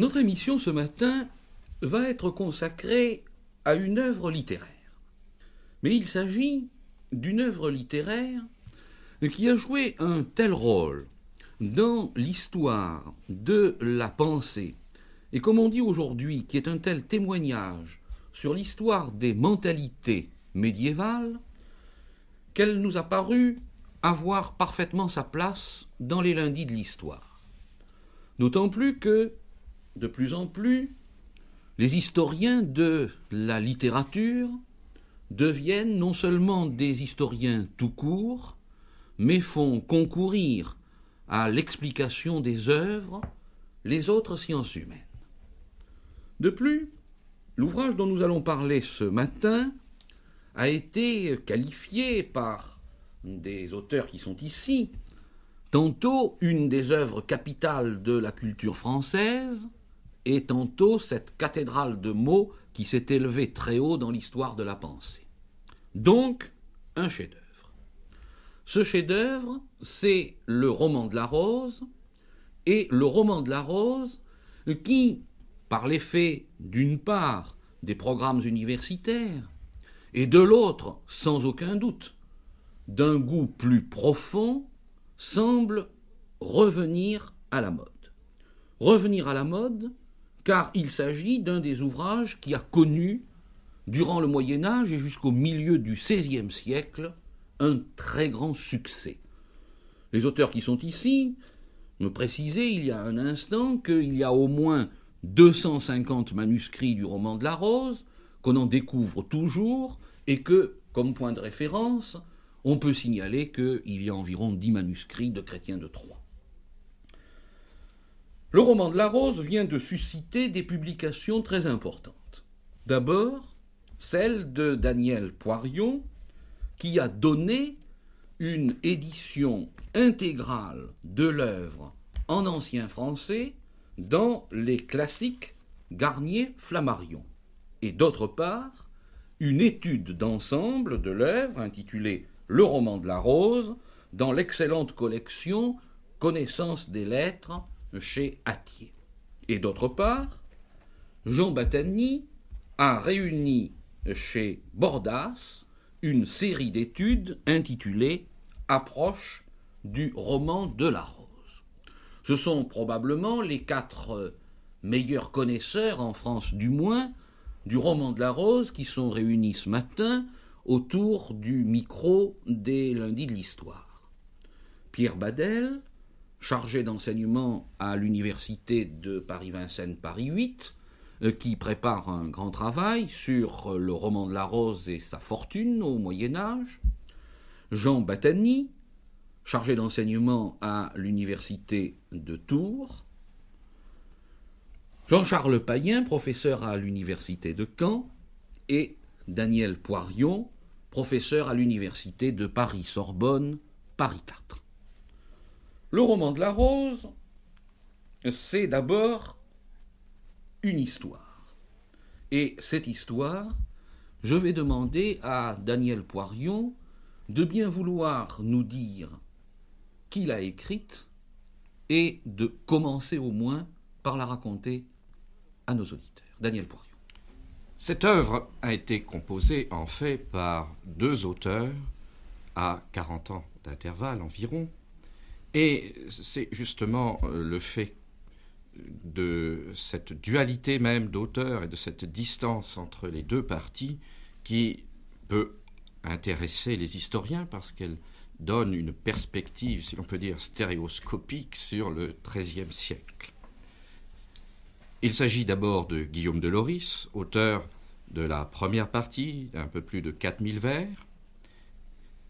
Notre émission ce matin va être consacrée à une œuvre littéraire. Mais il s'agit d'une œuvre littéraire qui a joué un tel rôle dans l'histoire de la pensée, et comme on dit aujourd'hui, qui est un tel témoignage sur l'histoire des mentalités médiévales, qu'elle nous a paru avoir parfaitement sa place dans les lundis de l'histoire. D'autant plus que de plus en plus, les historiens de la littérature deviennent non seulement des historiens tout court, mais font concourir à l'explication des œuvres les autres sciences humaines. De plus, l'ouvrage dont nous allons parler ce matin a été qualifié par des auteurs qui sont ici, tantôt une des œuvres capitales de la culture française, et tantôt cette cathédrale de mots qui s'est élevée très haut dans l'histoire de la pensée. Donc, un chef-d'œuvre. Ce chef-d'œuvre, c'est le roman de la rose, et le roman de la rose qui, par l'effet d'une part des programmes universitaires, et de l'autre, sans aucun doute, d'un goût plus profond, semble revenir à la mode. Revenir à la mode, car il s'agit d'un des ouvrages qui a connu, durant le Moyen Âge et jusqu'au milieu du XVIe siècle, un très grand succès. Les auteurs qui sont ici me précisaient il y a un instant qu'il y a au moins 250 manuscrits du roman de la Rose, qu'on en découvre toujours, et que, comme point de référence, on peut signaler qu'il y a environ 10 manuscrits de Chrétien de Troyes. Le roman de la Rose vient de susciter des publications très importantes. D'abord, celle de Daniel Poirion, qui a donné une édition intégrale de l'œuvre en ancien français dans les classiques Garnier-Flammarion. Et d'autre part, une étude d'ensemble de l'œuvre intitulée Le roman de la rose dans l'excellente collection Connaissance des lettres chez Attier. Et d'autre part, Jean Battani a réuni chez Bordas une série d'études intitulée Approche du roman de la rose. Ce sont probablement les quatre meilleurs connaisseurs, en France du moins, du roman de la rose qui sont réunis ce matin autour du micro des lundis de l'histoire. Pierre Badel, chargé d'enseignement à l'université de Paris-Vincennes Paris 8, euh, qui prépare un grand travail sur euh, le roman de la Rose et sa fortune au Moyen Âge. Jean Batani, chargé d'enseignement à l'université de Tours. Jean-Charles Payen, professeur à l'université de Caen. Et Daniel Poirion, professeur à l'université de Paris-Sorbonne, Paris 4. Le roman de la rose, c'est d'abord une histoire. Et cette histoire, je vais demander à Daniel Poirion de bien vouloir nous dire qui l'a écrite et de commencer au moins par la raconter à nos auditeurs. Daniel Poirion. Cette œuvre a été composée en fait par deux auteurs à 40 ans d'intervalle environ, et c'est justement euh, le fait de cette dualité même d'auteur et de cette distance entre les deux parties qui peut intéresser les historiens parce qu'elle donne une perspective, si l'on peut dire, stéréoscopique sur le XIIIe siècle. Il s'agit d'abord de Guillaume de auteur de la première partie, d'un peu plus de 4000 vers,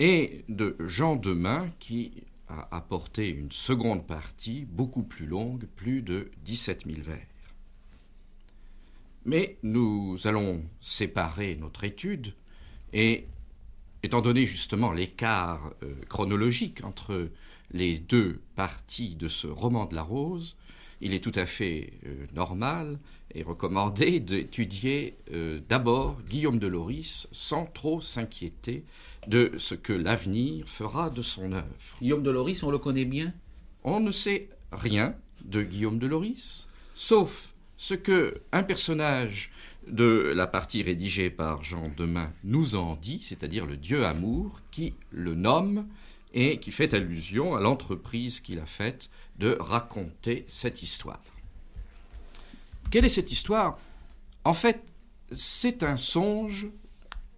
et de Jean Demain, qui apporter une seconde partie beaucoup plus longue, plus de 17 000 vers. Mais nous allons séparer notre étude et, étant donné justement l'écart euh, chronologique entre les deux parties de ce roman de la rose, il est tout à fait euh, normal et recommandé d'étudier euh, d'abord Guillaume de Loris sans trop s'inquiéter de ce que l'avenir fera de son œuvre. Guillaume de Loris, on le connaît bien On ne sait rien de Guillaume de Loris, sauf ce que un personnage de la partie rédigée par Jean Demain nous en dit, c'est-à-dire le dieu amour, qui le nomme et qui fait allusion à l'entreprise qu'il a faite de raconter cette histoire. Quelle est cette histoire En fait, c'est un songe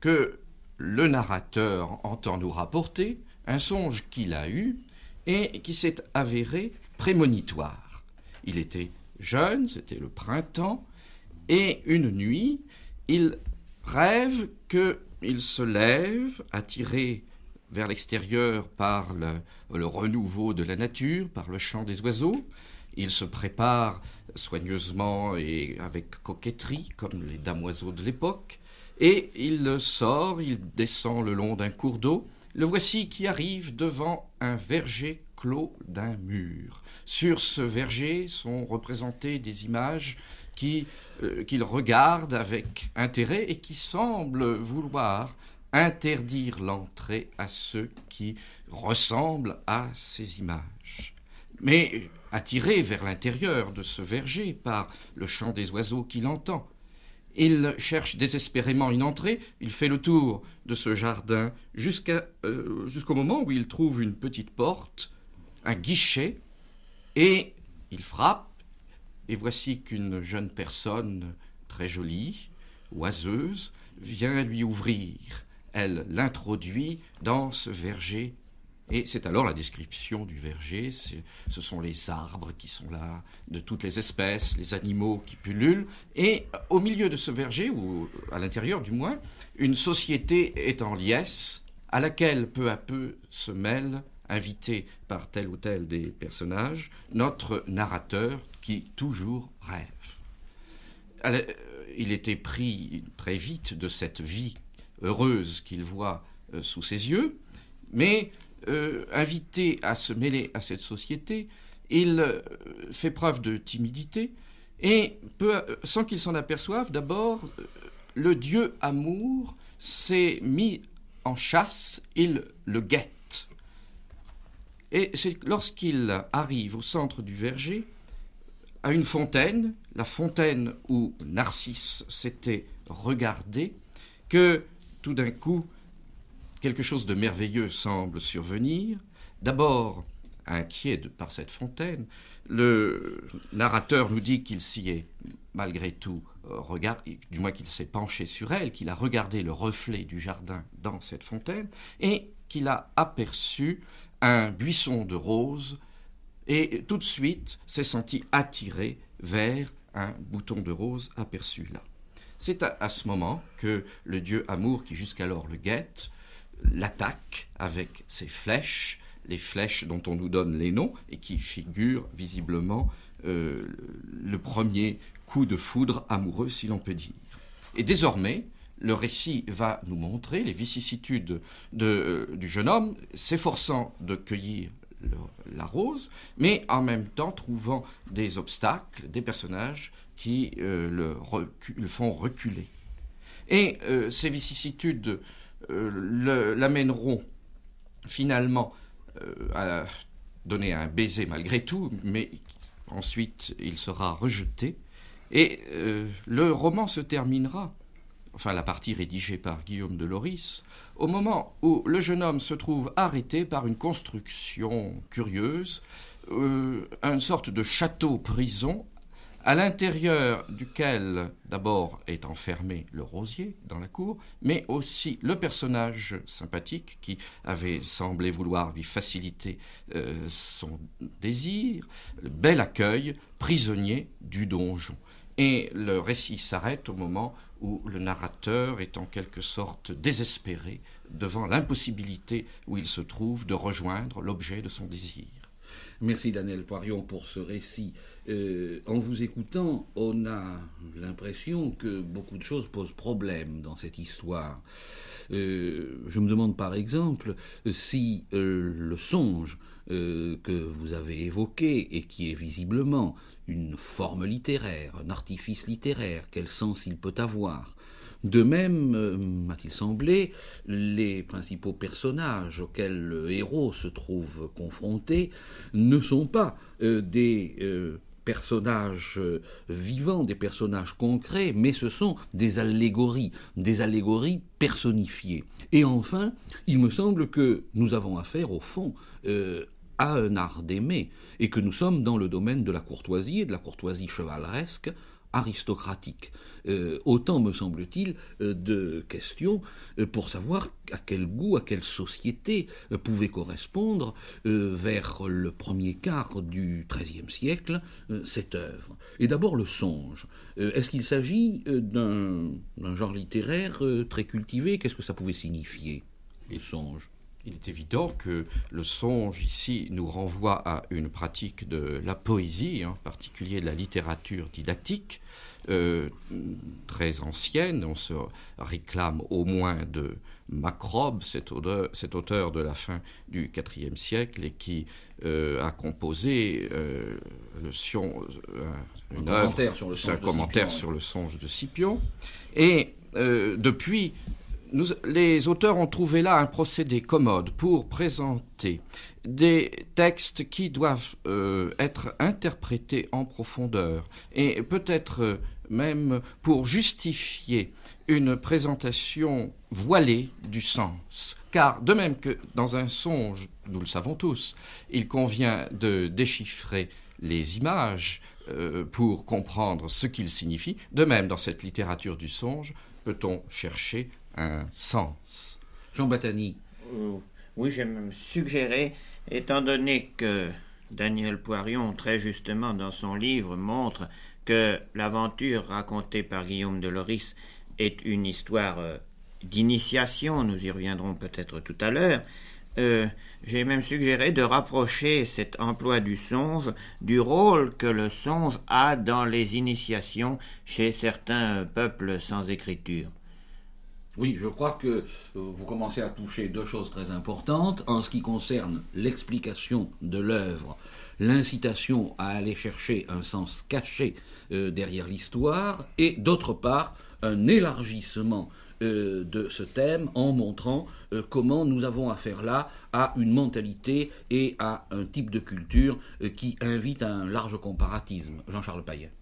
que le narrateur entend nous rapporter un songe qu'il a eu et qui s'est avéré prémonitoire. Il était jeune, c'était le printemps, et une nuit, il rêve qu'il se lève, attiré vers l'extérieur par le, renouveau de la nature, par le chant des oiseaux. Il se prépare soigneusement et avec coquetterie, comme les damoiseaux de l'époque et il sort, il descend le long d'un cours d'eau. Le voici qui arrive devant un verger clos d'un mur. Sur ce verger sont représentées des images euh, qu'il regarde avec intérêt et qui semblent vouloir interdire l'entrée à ceux qui ressemblent à ces images. Mais attiré vers l'intérieur de ce verger par le chant des oiseaux qu'il entend, il cherche désespérément une entrée, il fait le tour de ce jardin euh, jusqu'au moment où il trouve une petite porte, un guichet, et il frappe, et voici qu'une jeune personne très jolie, oiseuse, vient lui ouvrir. Elle l'introduit dans ce verger et c'est alors la description du verger, ce sont les arbres qui sont là, de toutes les espèces, les animaux qui pullulent, et au milieu de ce verger, ou à l'intérieur du moins, une société est en liesse, à laquelle peu à peu se mêle, invité par tel ou tel des personnages, notre narrateur qui toujours rêve. Euh, il était pris très vite de cette vie heureuse qu'il voit euh, sous ses yeux, mais euh, invité à se mêler à cette société, il euh, fait preuve de timidité et euh, sans qu'il s'en aperçoive, d'abord, le dieu amour s'est mis en chasse, il le guette. Et c'est lorsqu'il arrive au centre du verger, à une fontaine, la fontaine où Narcisse s'était regardé, que tout d'un coup, quelque chose de merveilleux semble survenir. D'abord, inquiet par cette fontaine, le narrateur nous dit qu'il s'y est malgré tout euh, regardé, du moins qu'il s'est penché sur elle, qu'il a regardé le reflet du jardin dans cette fontaine et qu'il a aperçu un buisson de roses et tout de suite s'est senti attiré vers un bouton de rose aperçu là. C'est à, ce moment que le dieu Amour, qui jusqu'alors le guette, l'attaque avec ses flèches, les flèches dont on nous donne les noms et qui figurent visiblement euh, le premier coup de foudre amoureux, si l'on peut dire. Et désormais, le récit va nous montrer les vicissitudes euh, du jeune homme, s'efforçant de cueillir la rose, mais en même temps trouvant des obstacles, des personnages qui euh, le, font reculer. Et ces vicissitudes euh, l'amèneront finalement euh, à donner un baiser malgré tout, mais ensuite il sera rejeté. Et euh, le roman se terminera, enfin la partie rédigée par Guillaume de Loris, au moment où le jeune homme se trouve arrêté par une construction curieuse, une sorte de château-prison à l'intérieur duquel d'abord est enfermé le rosier dans la cour, mais aussi le personnage sympathique qui avait semblé vouloir lui faciliter euh, son désir, le bel accueil, prisonnier du donjon. Et le récit s'arrête au moment où le narrateur est en quelque sorte désespéré devant l'impossibilité où il se trouve de rejoindre l'objet de son désir. Merci Daniel Poirion pour ce récit. Euh, en vous écoutant, on a l'impression que beaucoup de choses posent problème dans cette histoire. Euh, je me demande par exemple si euh, le songe que vous avez évoqué et qui est visiblement une forme littéraire, un artifice littéraire, quel sens il peut avoir de même, euh, m'a-t-il semblé, les principaux personnages auxquels le héros se trouve confronté ne sont pas euh, des euh, personnages vivants, des personnages concrets, mais ce sont des allégories, des allégories personnifiées. Et enfin, il me semble que nous avons affaire, au fond, à un art d'aimer, et que nous sommes dans le domaine de la courtoisie et de la courtoisie chevaleresque, aristocratique. Euh, autant, me semble-t-il, euh, de questions euh, pour savoir à quel goût, à quelle société pouvait correspondre, vers le premier quart du XIIIe siècle, cette œuvre. Et d'abord le songe. Est-ce qu'il s'agit d'un genre littéraire très cultivé Qu'est-ce que ça pouvait signifier, les songes il est évident que le songe ici nous renvoie à une pratique de la poésie, en particulier de la littérature didactique, euh, très ancienne. On se réclame au moins de Macrobe, cet, auteur de la fin du IVe siècle et qui euh, a composé le un commentaire, sur le, songe de Scipion. Et euh, depuis, les auteurs ont trouvé là un procédé commode pour présenter des textes qui doivent être interprétés en profondeur et peut-être même pour justifier une présentation voilée du sens. Car de même que dans un songe, nous le savons tous, il convient de déchiffrer les images euh, pour comprendre ce qu'il signifie, de même dans cette littérature du songe, peut-on chercher un sens. Jean Batany. Euh, oui, j'aime me suggérer, étant donné que Daniel Poirion, très justement dans son livre, montre que l'aventure racontée par Guillaume de Loris est une histoire euh, d'initiation, nous y reviendrons peut-être tout à l'heure, euh, j'ai même suggéré de rapprocher cet emploi du songe du rôle que le songe a dans les initiations chez certains euh, peuples sans écriture. Oui, je crois que vous commencez à toucher deux choses très importantes en ce qui concerne l'explication de l'œuvre l'incitation à aller chercher un sens caché euh, derrière l'histoire, et d'autre part, un élargissement euh, de ce thème en montrant euh, comment nous avons affaire là à une mentalité et à un type de culture qui invite à un large comparatisme. Jean-Charles Payet.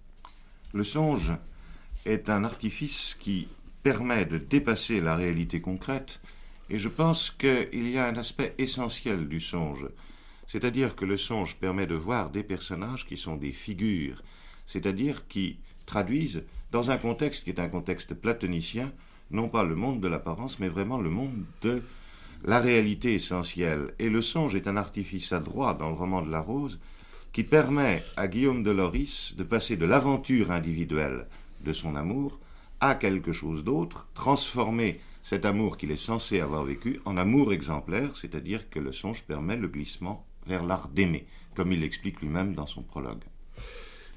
Le songe est un artifice qui permet de dépasser la réalité concrète, et je pense qu'il y a un aspect essentiel du songe c'est-à-dire que le songe permet de voir des personnages qui sont des figures, c'est-à-dire qui traduisent, dans un contexte qui est un contexte platonicien, non pas le monde de l'apparence, mais vraiment le monde de la réalité essentielle. Et le songe est un artifice adroit dans le roman de la Rose qui permet à Guillaume de Loris de passer de l'aventure individuelle de son amour à quelque chose d'autre, transformer cet amour qu'il est censé avoir vécu en amour exemplaire, c'est-à-dire que le songe permet le glissement vers l'art d'aimer, comme il l'explique lui-même dans son prologue.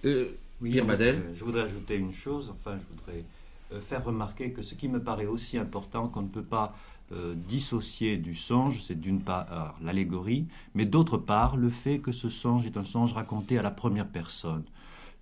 Euh, oui, madame Je voudrais ajouter une chose, enfin je voudrais euh, faire remarquer que ce qui me paraît aussi important qu'on ne peut pas euh, dissocier du songe, c'est d'une part euh, l'allégorie, mais d'autre part le fait que ce songe est un songe raconté à la première personne.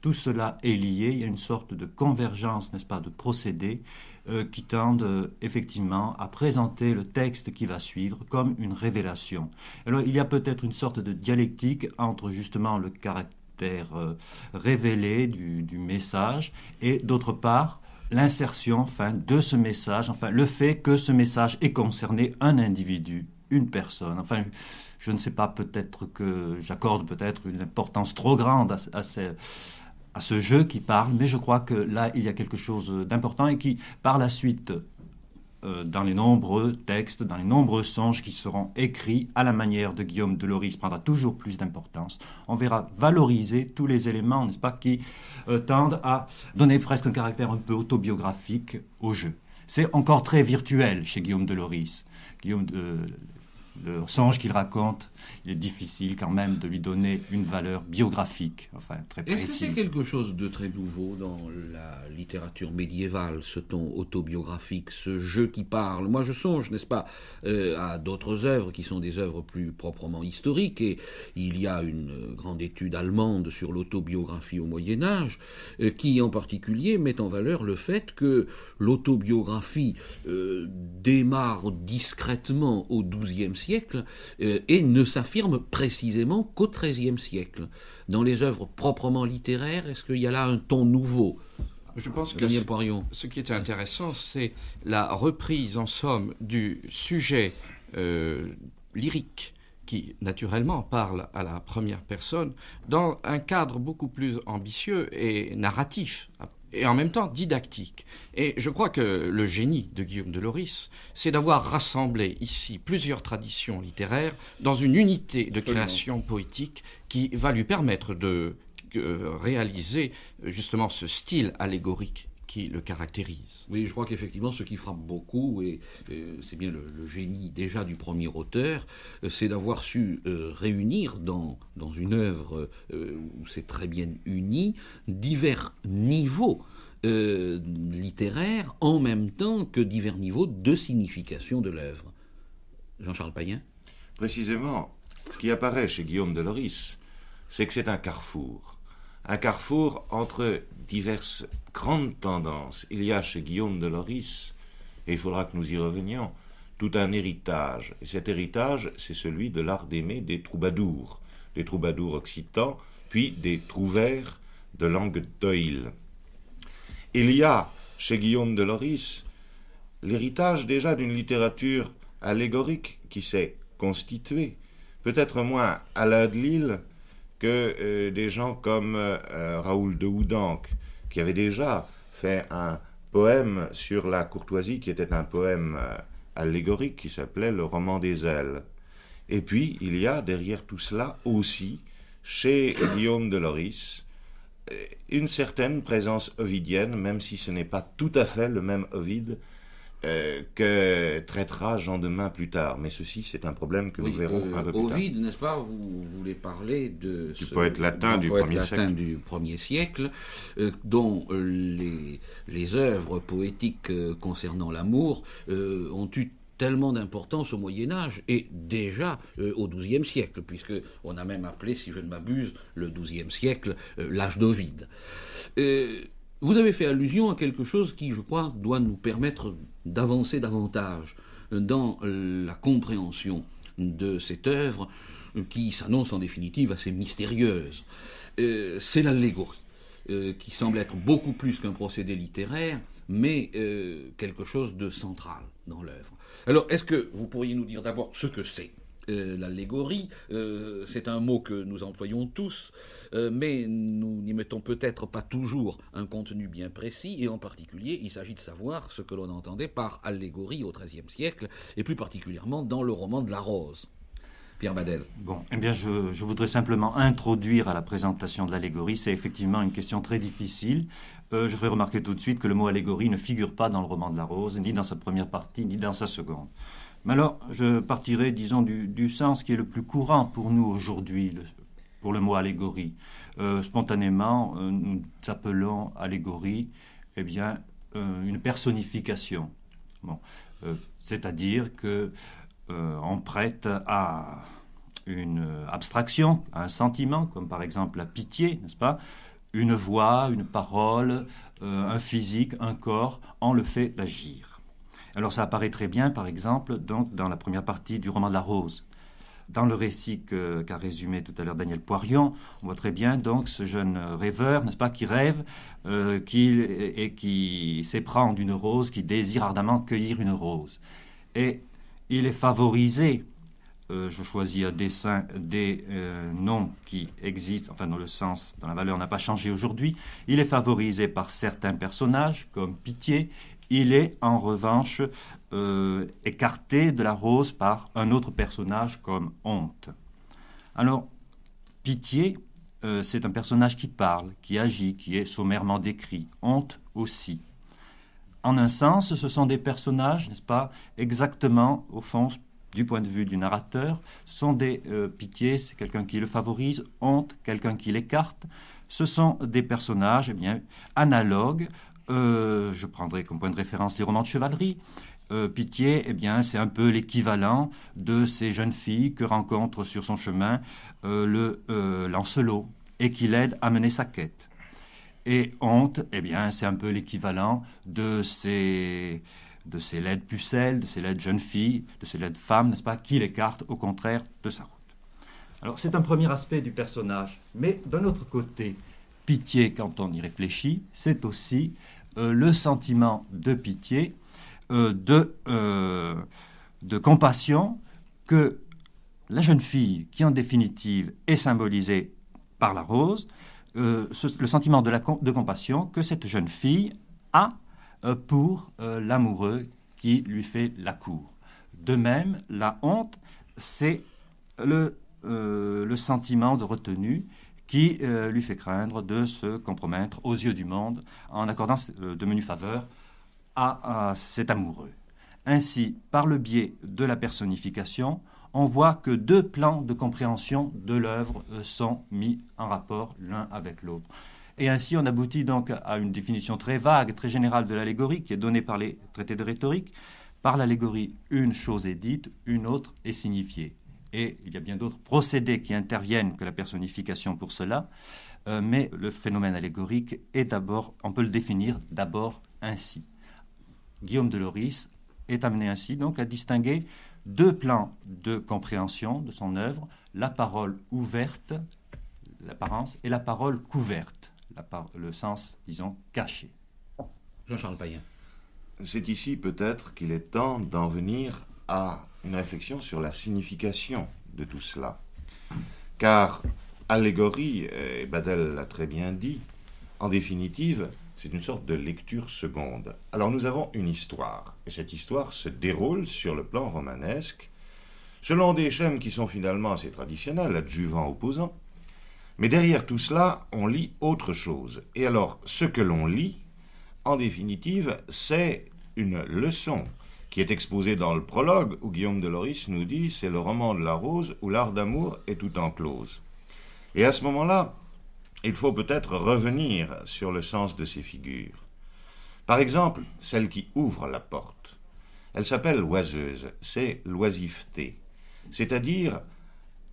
Tout cela est lié, il y a une sorte de convergence, n'est-ce pas, de procédés euh, qui tendent euh, effectivement à présenter le texte qui va suivre comme une révélation. Alors il y a peut-être une sorte de dialectique entre justement le caractère euh, révélé du, message et d'autre part l'insertion enfin, de ce message, enfin le fait que ce message ait concerné un individu, une personne. Enfin, je, ne sais pas, peut-être que j'accorde peut-être une importance trop grande à, ces, à ce jeu qui parle, mais je crois que là, il y a quelque chose d'important et qui, par la suite, euh, dans les nombreux textes, dans les nombreux songes qui seront écrits à la manière de Guillaume Deloris, prendra toujours plus d'importance. On verra valoriser tous les éléments, n'est-ce pas, qui euh, tendent à donner presque un caractère un peu autobiographique au jeu. C'est encore très virtuel chez Guillaume Deloris. Guillaume de, euh, le songe qu'il raconte il est difficile quand même de lui donner une valeur biographique, enfin très précise. Est-ce c'est quelque chose de très nouveau dans la littérature médiévale, ce ton autobiographique, ce jeu qui parle Moi, je songe, n'est-ce pas, euh, à d'autres œuvres qui sont des œuvres plus proprement historiques, et il y a une euh, grande étude allemande sur l'autobiographie au Moyen Âge, euh, qui en particulier met en valeur le fait que l'autobiographie démarre discrètement au XIIe siècle et ne s'affirme précisément qu'au XIIIe siècle. Dans les œuvres proprement littéraires, est-ce qu'il y a là un ton nouveau je pense que ce, ce qui est intéressant, c'est la reprise en somme du sujet euh, lyrique qui naturellement parle à la première personne dans un cadre beaucoup plus ambitieux et narratif et en même temps didactique. Et je crois que le génie de Guillaume de Loris, c'est d'avoir rassemblé ici plusieurs traditions littéraires dans une unité de création poétique qui va lui permettre de euh, réaliser euh, justement ce style allégorique qui le caractérise. Oui, je crois qu'effectivement, ce qui frappe beaucoup, et, euh, c'est bien le, génie déjà du premier auteur, euh, c'est d'avoir su euh, réunir dans, dans une œuvre où c'est très bien uni divers niveaux. littéraires en même temps que divers niveaux de signification de l'œuvre. Jean-Charles Payen Précisément, ce qui apparaît chez Guillaume de c'est que c'est un carrefour un carrefour entre diverses grandes tendances. Il y a chez Guillaume de Loris, et il faudra que nous y revenions, tout un héritage. Et cet héritage, c'est celui de l'art d'aimer des troubadours, des troubadours occitans, puis des trouvères de langue d'oïl. Il y a chez Guillaume de Loris l'héritage déjà d'une littérature allégorique qui s'est constituée, peut-être moins Alain de Lille que euh, des gens comme euh, euh, Raoul de Houdanque, qui avait déjà fait un poème sur la courtoisie, qui était un poème allégorique qui s'appelait Le roman des ailes. Et puis, il y a derrière tout cela aussi, chez Guillaume de Loris, une certaine présence ovidienne, même si ce n'est pas tout à fait le même Ovide euh, que traitera Jean Demain plus tard. Mais ceci, c'est un problème que nous verrons euh, un peu plus tard. Ovide, n'est-ce pas, vous, voulez parler de du ce, poète latin, du, poète premier du siècle, euh, dont les, œuvres poétiques concernant l'amour ont eu tellement d'importance au Moyen Âge et déjà au XIIe siècle, puisque on a même appelé, si je ne m'abuse, le XIIe siècle l'âge d'Ovide. Euh, vous avez fait allusion à quelque chose qui, je crois, doit nous permettre d'avancer davantage dans la compréhension de cette œuvre qui s'annonce en définitive assez mystérieuse. Euh, c'est l'allégorie, euh, qui semble être beaucoup plus qu'un procédé littéraire, mais euh, quelque chose de central dans l'œuvre. Alors, est-ce que vous pourriez nous dire d'abord ce que c'est euh, l'allégorie, euh, c'est un mot que nous employons tous, euh, mais nous n'y mettons peut-être pas toujours un contenu bien précis, et en particulier, il s'agit de savoir ce que l'on entendait par allégorie au XIIIe siècle, et plus particulièrement dans le roman de la Rose. Pierre Badel. Bon, eh bien, je, voudrais simplement introduire à la présentation de l'allégorie. C'est effectivement une question très difficile. je ferai remarquer tout de suite que le mot allégorie ne figure pas dans le roman de la Rose, ni dans sa première partie, ni dans sa seconde. Mais alors, je partirai, disons, du, sens qui est le plus courant pour nous aujourd'hui, pour le mot allégorie. Euh, spontanément, euh, nous appelons allégorie, eh bien, euh, une personnification. Bon. C'est-à-dire qu'on prête à une abstraction, à un sentiment, comme par exemple la pitié, n'est-ce pas Une voix, une parole, un physique, un corps, on le fait agir. Alors ça apparaît très bien, par exemple, donc, dans la première partie du roman de la Rose. Dans le récit qu'a résumé tout à l'heure Daniel Poirion, on voit très bien donc ce jeune rêveur, n'est-ce pas, qui rêve euh, et qui s'éprend d'une rose, qui désire ardemment cueillir une rose. Et il est favorisé euh, je choisis à dessein des euh, noms qui existent, enfin dans le sens, dans la valeur n'a pas changé aujourd'hui. Il est favorisé par certains personnages comme Pitié, il est en revanche euh, écarté de la rose par un autre personnage comme Honte. Alors, Pitié, euh, c'est un personnage qui parle, qui agit, qui est sommairement décrit. Honte aussi. En un sens, ce sont des personnages, n'est-ce pas, exactement, au fond, du point de vue du narrateur, ce sont des euh, pitiés, c'est quelqu'un qui le favorise, honte, quelqu'un qui l'écarte. Ce sont des personnages eh bien, analogues euh, je prendrai comme point de référence les romans de chevalerie. Euh, pitié, eh bien, c'est un peu l'équivalent de ces jeunes filles que rencontre sur son chemin euh, le Lancelot et qui l'aide à mener sa quête. Et Honte, eh bien, c'est un peu l'équivalent de ces de ces laides pucelles, de ces laides jeunes filles, de ces laides femmes, n'est-ce pas, qui l'écartent au contraire de sa route. Alors c'est un premier aspect du personnage, mais d'un autre côté, pitié quand on y réfléchit, c'est aussi euh, le sentiment de pitié, euh, euh, de, compassion que la jeune fille, qui en définitive est symbolisée par la rose, le sentiment de, la, de, compassion que cette jeune fille a pour l'amoureux qui lui fait la cour. De même, la honte, c'est le, sentiment de retenue qui euh, lui fait craindre de se compromettre aux yeux du monde en accordant euh, de menus faveurs à, à cet amoureux. Ainsi, par le biais de la personnification, on voit que deux plans de compréhension de l'œuvre euh, sont mis en rapport l'un avec l'autre. Et ainsi, on aboutit donc à une définition très vague, très générale de l'allégorie qui est donnée par les traités de rhétorique. Par l'allégorie, une chose est dite, une autre est signifiée et il y a bien d'autres procédés qui interviennent que la personnification pour cela, euh, mais le phénomène allégorique est d'abord, on peut le définir d'abord ainsi. Guillaume de est amené ainsi donc à distinguer deux plans de compréhension de son œuvre, la parole ouverte, l'apparence, et la parole couverte, le sens, disons, caché. Jean-Charles Payen. C'est ici peut-être qu'il est temps d'en venir à une réflexion sur la signification de tout cela. Car allégorie, et Badel l'a très bien dit, en définitive, c'est une sorte de lecture seconde. Alors nous avons une histoire, et cette histoire se déroule sur le plan romanesque, selon des schèmes qui sont finalement assez traditionnels, adjuvant opposants. Mais derrière tout cela, on lit autre chose. Et alors, ce que l'on lit, en définitive, c'est une leçon qui est exposé dans le prologue, où Guillaume de Loris nous dit c'est le roman de la rose où l'art d'amour est tout en enclose. Et à ce moment-là, il faut peut-être revenir sur le sens de ces figures. Par exemple, celle qui ouvre la porte. Elle s'appelle l'oiseuse, c'est l'oisiveté, c'est-à-dire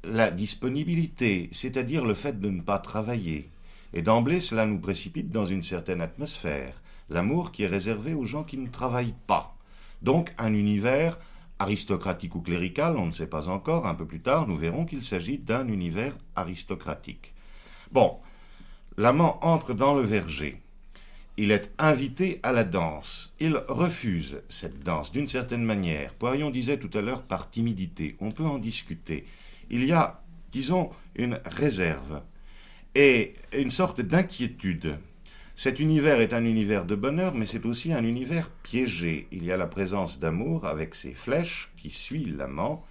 la disponibilité, c'est-à-dire le fait de ne pas travailler. Et d'emblée, cela nous précipite dans une certaine atmosphère, l'amour qui est réservé aux gens qui ne travaillent pas. Donc un univers aristocratique ou clérical, on ne sait pas encore, un peu plus tard, nous verrons qu'il s'agit d'un univers aristocratique. Bon, l'amant entre dans le verger. Il est invité à la danse. Il refuse cette danse d'une certaine manière. Poirion disait tout à l'heure par timidité. On peut en discuter. Il y a, disons, une réserve et une sorte d'inquiétude. Cet univers est un univers de bonheur, mais c'est aussi un univers piégé. Il y a la présence d'amour avec ses flèches qui suit l'amant.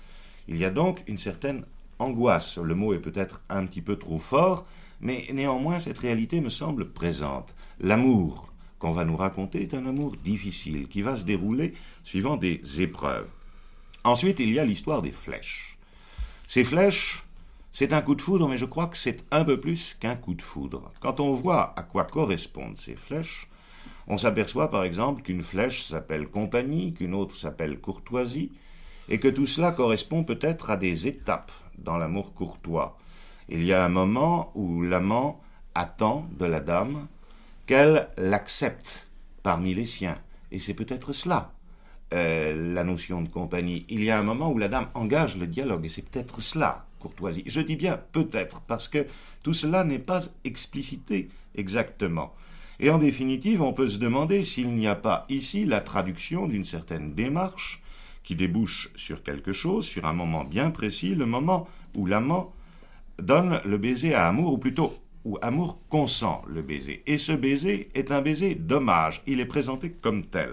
Il y a donc une certaine angoisse. Le mot est peut-être un petit peu trop fort, mais néanmoins cette réalité me semble présente. L'amour qu'on va nous raconter est un amour difficile qui va se dérouler suivant des épreuves. Ensuite, il y a l'histoire des flèches. Ces flèches c'est un coup de foudre, mais je crois que c'est un peu plus qu'un coup de foudre. Quand on voit à quoi correspondent ces flèches, on s'aperçoit par exemple qu'une flèche s'appelle compagnie, qu'une autre s'appelle courtoisie, et que tout cela correspond peut-être à des étapes dans l'amour courtois. Il y a un moment où l'amant attend de la dame qu'elle l'accepte parmi les siens, et c'est peut-être cela. Euh, la notion de compagnie. Il y a un moment où la dame engage le dialogue, et c'est peut-être cela je dis bien peut-être, parce que tout cela n'est pas explicité exactement. Et en définitive, on peut se demander s'il n'y a pas ici la traduction d'une certaine démarche qui débouche sur quelque chose, sur un moment bien précis, le moment où l'amant donne le baiser à amour, ou plutôt où amour consent le baiser. Et ce baiser est un baiser d'hommage, il est présenté comme tel.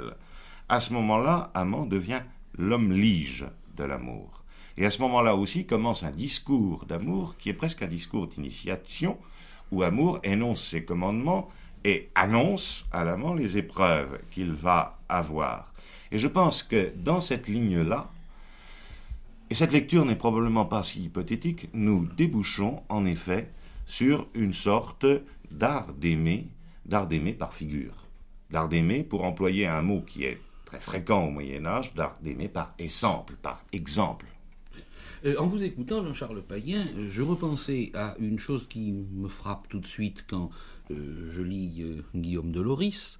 À ce moment-là, amant devient l'homme lige de l'amour. Et à ce moment-là aussi commence un discours d'amour qui est presque un discours d'initiation, où Amour énonce ses commandements et annonce à l'amant les épreuves qu'il va avoir. Et je pense que dans cette ligne-là, et cette lecture n'est probablement pas si hypothétique, nous débouchons en effet sur une sorte d'art d'aimer, d'art d'aimer par figure. D'art d'aimer, pour employer un mot qui est très fréquent au Moyen Âge, d'art d'aimer par exemple, par exemple. Euh, en vous écoutant, Jean-Charles Payen, euh, je repensais à une chose qui me frappe tout de suite quand euh, je lis Guillaume de Loris,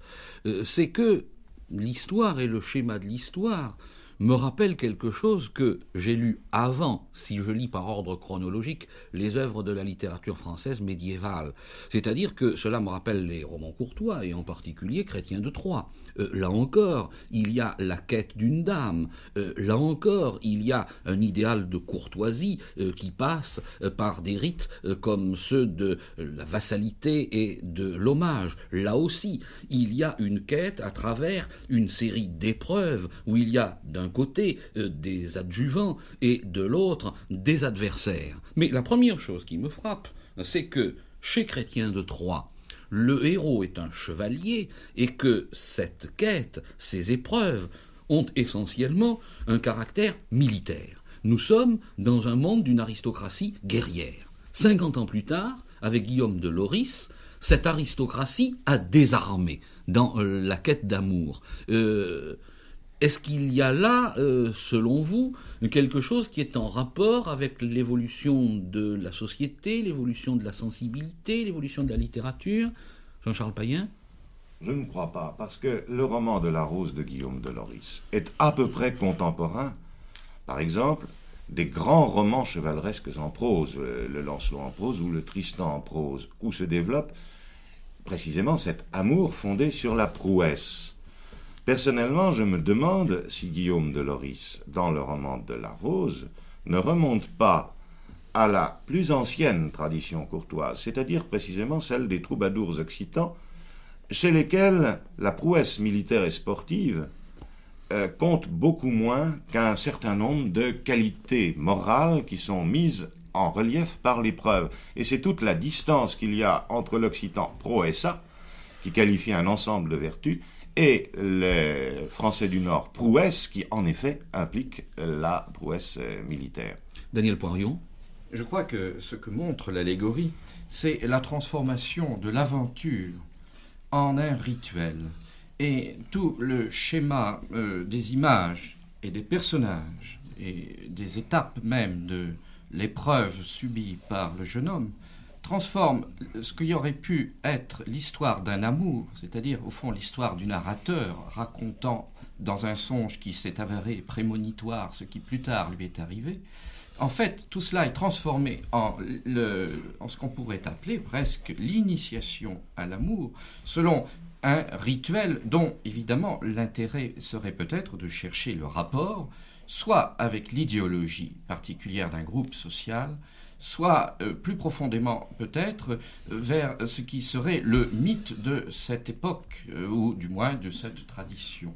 c'est que l'histoire et le schéma de l'histoire me rappelle quelque chose que j'ai lu avant, si je lis par ordre chronologique, les œuvres de la littérature française médiévale. C'est-à-dire que cela me rappelle les romans courtois, et en particulier Chrétien de Troyes. Euh, là encore, il y a la quête d'une dame. Euh, là encore, il y a un idéal de courtoisie euh, qui passe par des rites comme ceux de la vassalité et de l'hommage. Là aussi, il y a une quête à travers une série d'épreuves où il y a d'un côté euh, des adjuvants et de l'autre des adversaires. Mais la première chose qui me frappe, c'est que chez Chrétien de Troyes, le héros est un chevalier et que cette quête, ces épreuves, ont essentiellement un caractère militaire. Nous sommes dans un monde d'une aristocratie guerrière. Cinquante ans plus tard, avec Guillaume de Loris, cette aristocratie a désarmé dans euh, la quête d'amour. Euh, est-ce qu'il y a là, euh, selon vous, quelque chose qui est en rapport avec l'évolution de la société, l'évolution de la sensibilité, l'évolution de la littérature Jean-Charles Payen Je ne crois pas, parce que le roman de la Rose de Guillaume Deloris est à peu près contemporain, par exemple, des grands romans chevaleresques en prose, euh, le Lancelot en prose ou le Tristan en prose, où se développe précisément cet amour fondé sur la prouesse Personnellement, je me demande si Guillaume de Loris, dans le roman de La Rose, ne remonte pas à la plus ancienne tradition courtoise, c'est-à-dire précisément celle des troubadours occitans, chez lesquels la prouesse militaire et sportive euh, compte beaucoup moins qu'un certain nombre de qualités morales qui sont mises en relief par l'épreuve. Et c'est toute la distance qu'il y a entre l'Occitan pro et ça, qui qualifie un ensemble de vertus, et les Français du Nord, prouesse qui en effet implique la prouesse euh, militaire. Daniel Poirion Je crois que ce que montre l'allégorie, c'est la transformation de l'aventure en un rituel. Et tout le schéma euh, des images et des personnages et des étapes même de l'épreuve subie par le jeune homme transforme ce qui aurait pu être l'histoire d'un amour, c'est-à-dire au fond l'histoire du narrateur racontant dans un songe qui s'est avéré prémonitoire ce qui plus tard lui est arrivé, en fait, tout cela est transformé en ce qu'on pourrait appeler presque l'initiation à l'amour, selon un rituel dont, évidemment, l'intérêt serait peut-être de chercher le rapport, soit avec l'idéologie particulière d'un groupe social, soit euh, plus profondément peut-être euh, vers ce qui serait le mythe de cette époque, euh, ou du moins de cette tradition.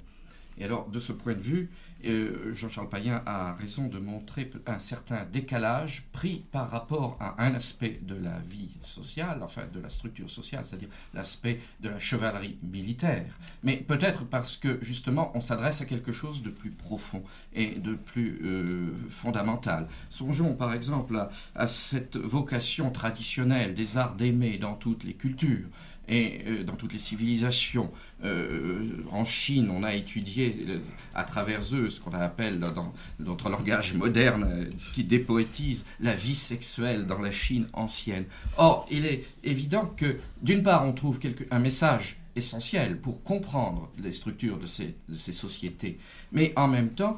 Et alors, de ce point de vue, euh, Jean-Charles Payen a raison de montrer un certain décalage pris par rapport à un aspect de la vie sociale, enfin de la structure sociale, c'est-à-dire l'aspect de la chevalerie militaire. Mais peut-être parce que justement on s'adresse à quelque chose de plus profond et de plus euh, fondamental. Songeons par exemple à cette vocation traditionnelle des arts d'aimer dans toutes les cultures. Et euh, dans toutes les civilisations, euh, en Chine, on a étudié euh, à travers eux ce qu'on appelle dans, notre langage moderne, qui dépoétise la vie sexuelle dans la Chine ancienne. Or, il est évident que, d'une part, on trouve un message essentiel pour comprendre les structures de ces sociétés, mais en même temps,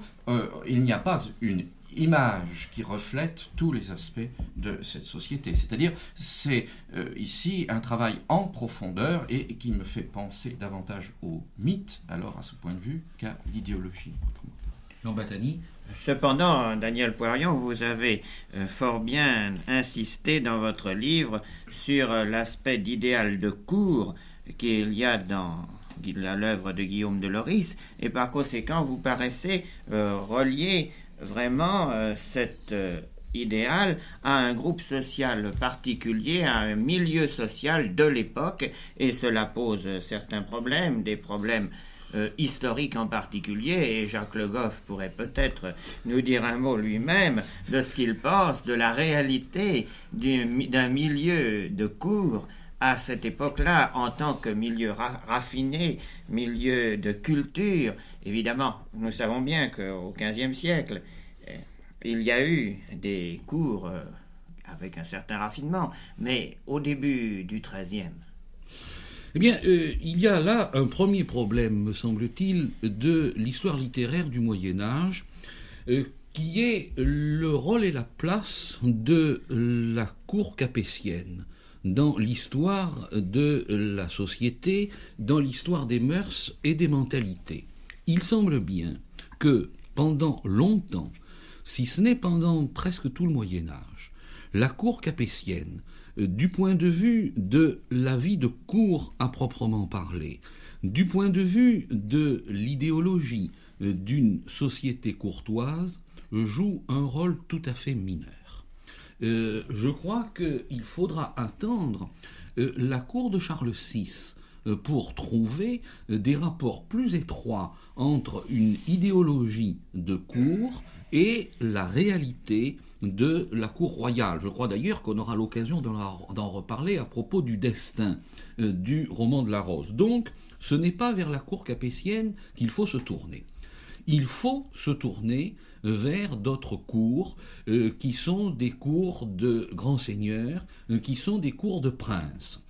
il n'y a pas une image qui reflète tous les aspects de cette société. C'est-à-dire, c'est euh, ici un travail en profondeur et, qui me fait penser davantage au mythe, alors à ce point de vue, qu'à l'idéologie. Lambatani Cependant, Daniel Poirion, vous avez euh, fort bien insisté dans votre livre sur euh, l'aspect d'idéal de cour qu'il y a dans l'œuvre de Guillaume de Loris, et par conséquent, vous paraissez relié vraiment euh, cet euh, idéal à un groupe social particulier, à un milieu social de l'époque, et cela pose euh, certains problèmes, des problèmes historiques en particulier, et Jacques Le Goff pourrait peut-être nous dire un mot lui-même de ce qu'il pense de la réalité d'un milieu de cours à cette époque-là, en tant que milieu raffiné, milieu de culture, évidemment, nous savons bien qu'au XVe siècle, eh, il y a eu des cours euh, avec un certain raffinement, mais au début du XIIIe. Eh bien, euh, il y a là un premier problème, me semble-t-il, de l'histoire littéraire du Moyen Âge, euh, qui est le rôle et la place de la cour capétienne dans l'histoire de la société, dans l'histoire des mœurs et des mentalités. Il semble bien que pendant longtemps, si ce n'est pendant presque tout le Moyen Âge, la cour capétienne, euh, du point de vue de la vie de cour à proprement parler, du point de vue de l'idéologie euh, d'une société courtoise, euh, joue un rôle tout à fait mineur. Euh, je crois qu'il faudra attendre euh, la cour de Charles VI euh, pour trouver des rapports plus étroits entre une idéologie de cour et la réalité de la cour royale. Je crois d'ailleurs qu'on aura l'occasion d'en reparler à propos du destin du roman de la Rose. Donc, ce n'est pas vers la cour capétienne qu'il faut se tourner. Il faut se tourner vers d'autres cours euh, qui sont des cours de grands seigneurs, euh, qui sont des cours de princes.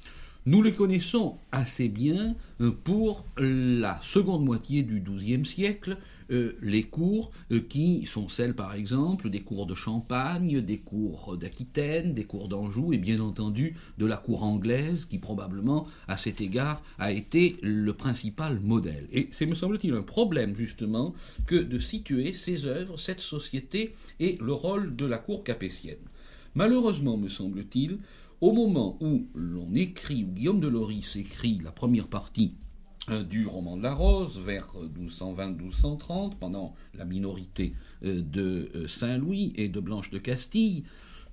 Nous les connaissons assez bien euh, pour la seconde moitié du XIIe siècle, euh, les cours euh, qui sont celles, par exemple, des cours de Champagne, des cours d'Aquitaine, des cours d'Anjou, et bien entendu de la cour anglaise, qui probablement, à cet égard, a été le principal modèle. Et c'est, me semble-t-il, un problème, justement, que de situer ces œuvres, cette société et le rôle de la cour capétienne. Malheureusement, me semble-t-il, au moment où l'on écrit, où Guillaume de Loris écrit la première partie euh, du roman de la Rose, vers 1220-1230, euh, pendant la minorité euh, de Saint-Louis et de Blanche de Castille,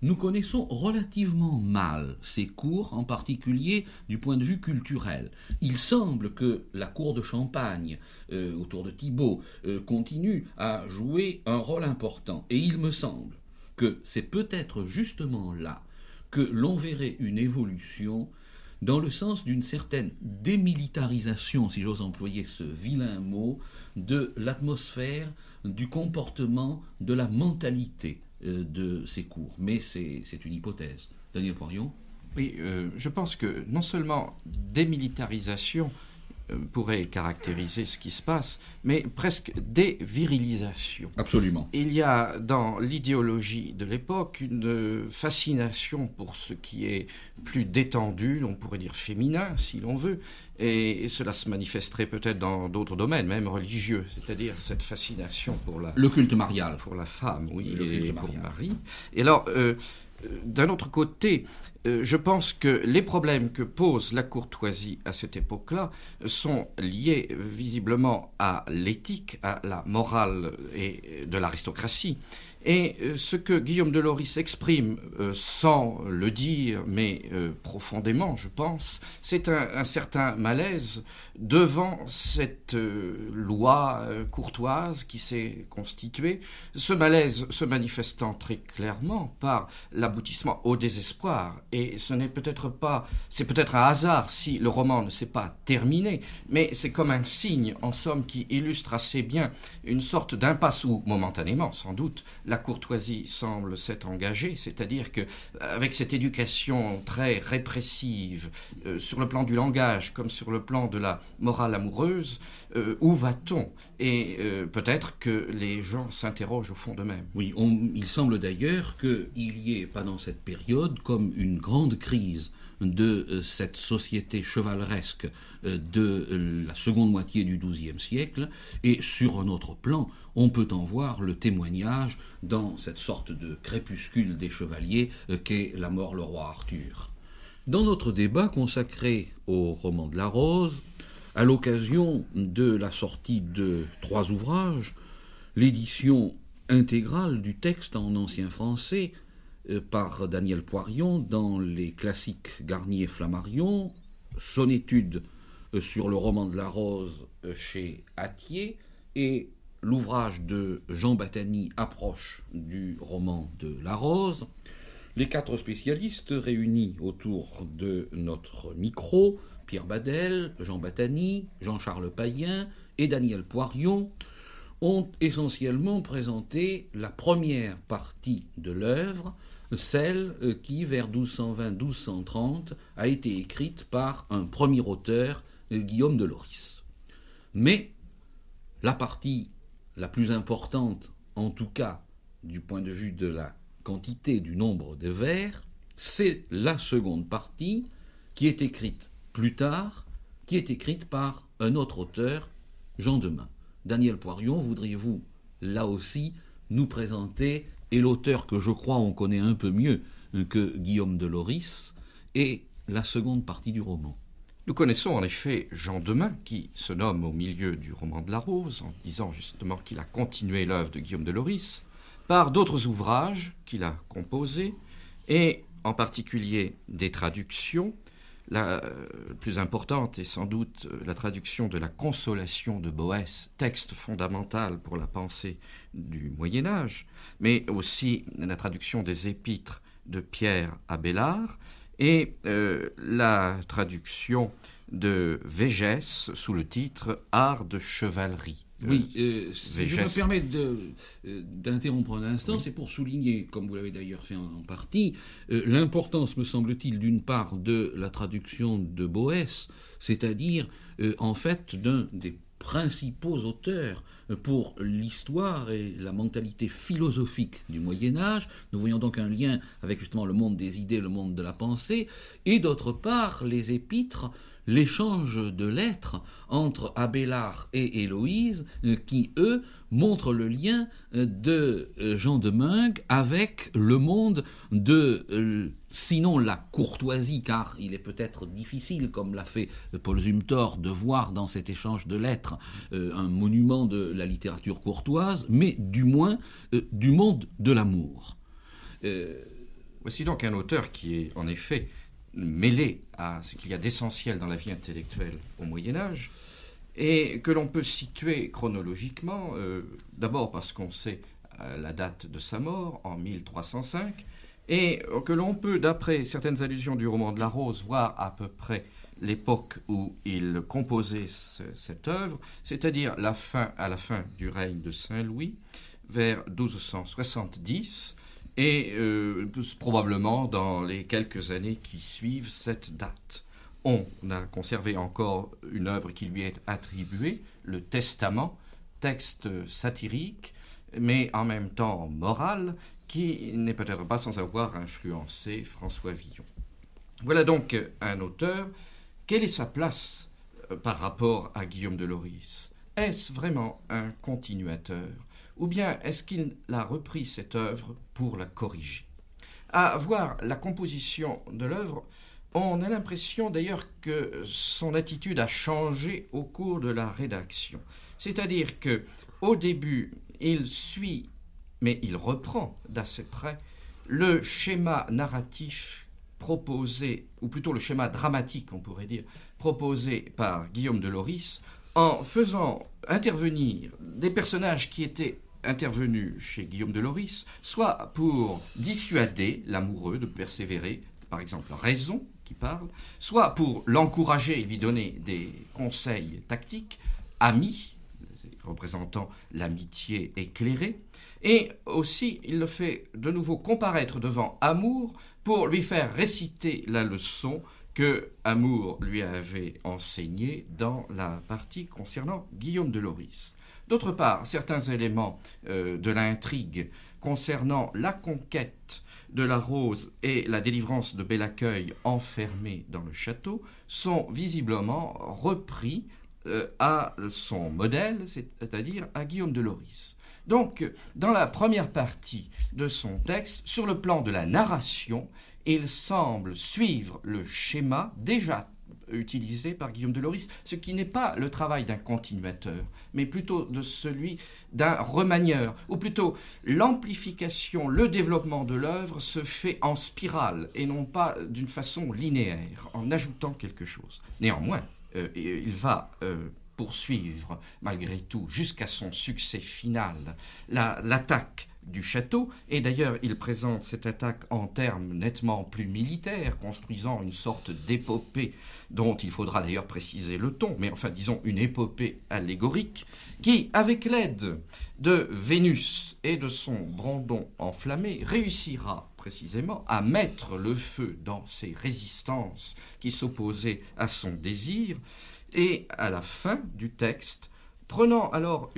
nous connaissons relativement mal ces cours, en particulier du point de vue culturel. Il semble que la cour de Champagne, autour de Thibault, continue à jouer un rôle important. Et il me semble que c'est peut-être justement là que l'on verrait une évolution dans le sens d'une certaine démilitarisation, si j'ose employer ce vilain mot, de l'atmosphère, du comportement, de la mentalité euh, de ces cours. Mais c'est une hypothèse. Daniel Poirion oui, euh, je pense que non seulement démilitarisation, euh, pourrait caractériser ce qui se passe, mais presque des virilisations. Absolument. Il y a dans l'idéologie de l'époque une fascination pour ce qui est plus détendu, on pourrait dire féminin si l'on veut, et cela se manifesterait peut-être dans d'autres domaines, même religieux, c'est-à-dire cette fascination pour la... Le culte marial. Pour la femme, oui, et pour Marie. Et alors... Euh, euh, d'un autre côté, euh, je pense que les problèmes que pose la courtoisie à cette époque-là sont liés visiblement à l'éthique, à la morale et de l'aristocratie, et euh, ce que Guillaume Deloris exprime, euh, sans le dire, mais euh, profondément, je pense, c'est un, certain malaise devant cette loi courtoise qui s'est constituée, ce malaise se manifestant très clairement par l'aboutissement au désespoir. Et ce n'est peut-être pas, c'est peut-être un hasard si le roman ne s'est pas terminé, mais c'est comme un signe, en somme, qui illustre assez bien une sorte d'impasse où, momentanément, sans doute, courtoisie semble s'être engagée, c'est-à-dire que euh, avec cette éducation très répressive euh, sur le plan du langage comme sur le plan de la morale amoureuse, euh, où va-t-on Et peut-être que les gens s'interrogent au fond d'eux-mêmes. Oui, il semble d'ailleurs qu'il y ait pendant cette période comme une grande crise de euh, cette société chevaleresque euh, de euh, la seconde moitié du XIIe siècle, et sur un autre plan, on peut en voir le témoignage dans cette sorte de crépuscule des chevaliers qu'est la mort le roi Arthur. Dans notre débat consacré au roman de la Rose, à l'occasion de la sortie de trois ouvrages, l'édition intégrale du texte en ancien français euh, par Daniel Poirion dans les classiques Garnier Flammarion, son étude euh, sur le roman de la rose euh, chez Attier et l'ouvrage de Jean Batany approche du roman de la rose. Les quatre spécialistes réunis autour de notre micro, Pierre Badel, Jean Batany, Jean-Charles Payen et Daniel Poirion, ont essentiellement présenté la première partie de l'œuvre, celle euh, qui, vers 1220-1230, a été écrite par un premier auteur, euh, Guillaume de Loris. Mais la partie la plus importante, en tout cas du point de vue de la quantité, du nombre de vers, c'est la seconde partie qui est écrite plus tard, qui est écrite par un autre auteur, Jean Demain. Daniel Poirion, voudriez-vous là aussi nous présenter et l'auteur que je crois on connaît un peu mieux que Guillaume de Loris, est la seconde partie du roman. Nous connaissons en effet Jean Demain, qui se nomme au milieu du roman de la Rose, en disant justement qu'il a continué l'œuvre de Guillaume de Loris, par d'autres ouvrages qu'il a composés, et en particulier des traductions la euh, plus importante est sans doute euh, la traduction de la Consolation de Boès, texte fondamental pour la pensée du Moyen Âge, mais aussi la traduction des épîtres de Pierre Abélard et euh, la traduction de Végès sous le titre Art de chevalerie oui, euh, euh, je me permets euh, d'interrompre un instant, c'est pour souligner, comme vous l'avez d'ailleurs fait en, partie, l'importance, me semble-t-il, d'une part de la traduction de Boès, c'est-à-dire en fait d'un des principaux auteurs pour l'histoire et la mentalité philosophique du Moyen Âge. Nous voyons donc un lien avec justement le monde des idées, le monde de la pensée, et d'autre part les épîtres l'échange de lettres entre Abélard et Héloïse, euh, qui, eux, montrent le lien euh, de euh, Jean de Meung avec le monde de, sinon la courtoisie, car il est peut-être difficile, comme l'a fait Paul Zumthor, de voir dans cet échange de lettres un monument de la littérature courtoise, mais du moins du monde de l'amour. Voici donc un auteur qui est, en effet, mêlé à ce qu'il y a d'essentiel dans la vie intellectuelle au Moyen Âge, et que l'on peut situer chronologiquement, euh, d'abord parce qu'on sait euh, la date de sa mort, en 1305, et que l'on peut, d'après certaines allusions du roman de la Rose, voir à peu près l'époque où il composait cette œuvre, c'est-à-dire la fin, à la fin du règne de Saint Louis, vers 1270, et euh, probablement dans les quelques années qui suivent cette date. On a conservé encore une œuvre qui lui est attribuée, le Testament, texte satirique, mais en même temps moral, qui n'est peut-être pas sans avoir influencé François Villon. Voilà donc un auteur. Quelle est sa place euh, par rapport à Guillaume de Loris Est-ce vraiment un continuateur Ou bien est-ce qu'il a repris cette œuvre pour la corriger. À voir la composition de l'œuvre, on a l'impression d'ailleurs que son attitude a changé au cours de la rédaction. C'est-à-dire que au début, il suit, mais il reprend d'assez près le schéma narratif proposé, ou plutôt le schéma dramatique, on pourrait dire, proposé par Guillaume de Loris, en faisant intervenir des personnages qui étaient intervenu chez Guillaume de Loris, soit pour dissuader l'amoureux de persévérer, par exemple raison qui parle, soit pour l'encourager et lui donner des conseils tactiques, amis, représentant l'amitié éclairée, et aussi il le fait de nouveau comparaître devant Amour pour lui faire réciter la leçon que Amour lui avait enseigné dans la partie concernant Guillaume de Loris. D'autre part, certains éléments euh, de l'intrigue concernant la conquête de la rose et la délivrance de Accueil enfermé dans le château sont visiblement repris euh, à son modèle, c'est-à-dire à Guillaume de Loris. Donc, dans la première partie de son texte, sur le plan de la narration, il semble suivre le schéma déjà utilisé par Guillaume Deloris, ce qui n'est pas le travail d'un continuateur, mais plutôt de celui d'un remanieur, ou plutôt l'amplification, le développement de l'œuvre se fait en spirale et non pas d'une façon linéaire, en ajoutant quelque chose. Néanmoins, euh, il va euh, poursuivre, malgré tout, jusqu'à son succès final, l'attaque du château, et d'ailleurs il présente cette attaque en termes nettement plus militaires, construisant une sorte d'épopée dont il faudra d'ailleurs préciser le ton, mais enfin disons une épopée allégorique, qui, avec l'aide de Vénus et de son brandon enflammé, réussira précisément à mettre le feu dans ces résistances qui s'opposaient à son désir, et à la fin du texte, Prenant alors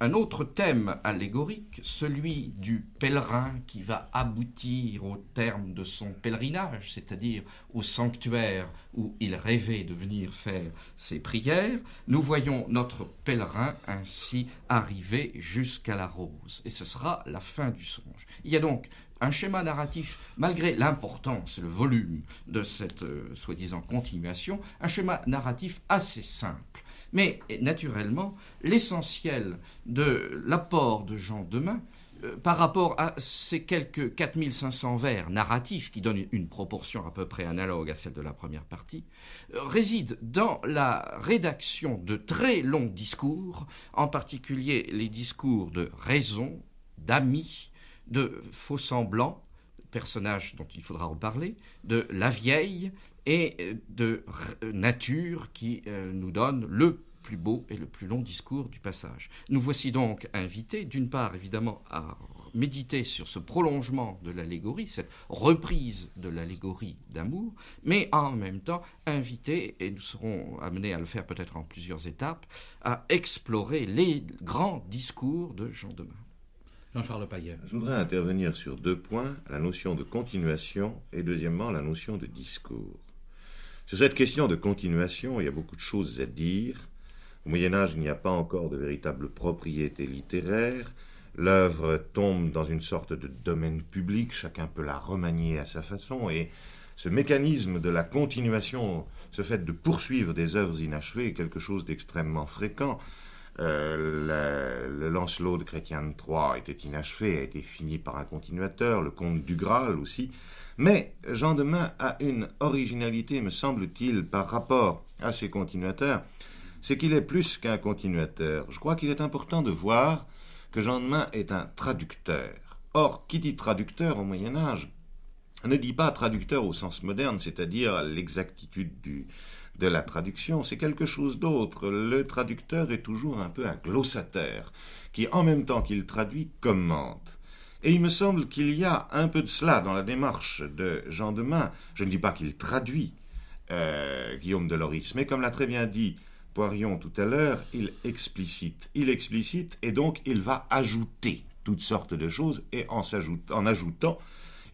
un autre thème allégorique, celui du pèlerin qui va aboutir au terme de son pèlerinage, c'est-à-dire au sanctuaire où il rêvait de venir faire ses prières, nous voyons notre pèlerin ainsi arriver jusqu'à la rose. Et ce sera la fin du songe. Il y a donc un schéma narratif, malgré l'importance, le volume de cette euh, soi-disant continuation, un schéma narratif assez simple mais naturellement, l'essentiel de l'apport de Jean Demain, euh, par rapport à ces quelques 4500 vers narratifs qui donnent une, proportion à peu près analogue à celle de la première partie, euh, réside dans la rédaction de très longs discours, en particulier les discours de raison, d'amis, de faux semblants, personnages dont il faudra en parler, de la vieille, et euh, de euh, nature qui euh, nous donne le plus beau et le plus long discours du passage. Nous voici donc invités, d'une part évidemment, à méditer sur ce prolongement de l'allégorie, cette reprise de l'allégorie d'amour, mais en même temps invités, et nous serons amenés à le faire peut-être en plusieurs étapes, à explorer les grands discours de Jean Demain. Jean-Charles Paillet. Je voudrais intervenir sur deux points, la notion de continuation et deuxièmement la notion de discours. Sur cette question de continuation, il y a beaucoup de choses à dire. Au Moyen Âge, il n'y a pas encore de véritable propriété littéraire. L'œuvre tombe dans une sorte de domaine public, chacun peut la remanier à sa façon, et ce mécanisme de la continuation, ce fait de poursuivre des œuvres inachevées est quelque chose d'extrêmement fréquent. Euh, le, Lancelot de Chrétien III était inachevé, a été fini par un continuateur, le Comte du Graal aussi. Mais Jean de Main a une originalité, me semble-t-il, par rapport à ses continuateurs, c'est qu'il est plus qu'un continuateur. Je crois qu'il est important de voir que Jean de Main est un traducteur. Or, qui dit traducteur au Moyen Âge ne dit pas traducteur au sens moderne, c'est-à-dire l'exactitude du, de la traduction, c'est quelque chose d'autre. Le traducteur est toujours un peu un glossateur, qui en même temps qu'il traduit, commente. Et il me semble qu'il y a un peu de cela dans la démarche de Jean Demain. Je ne dis pas qu'il traduit euh, Guillaume Deloris, mais comme l'a très bien dit Poirion tout à l'heure, il explicite. Il explicite et donc il va ajouter toutes sortes de choses et en, en ajoutant,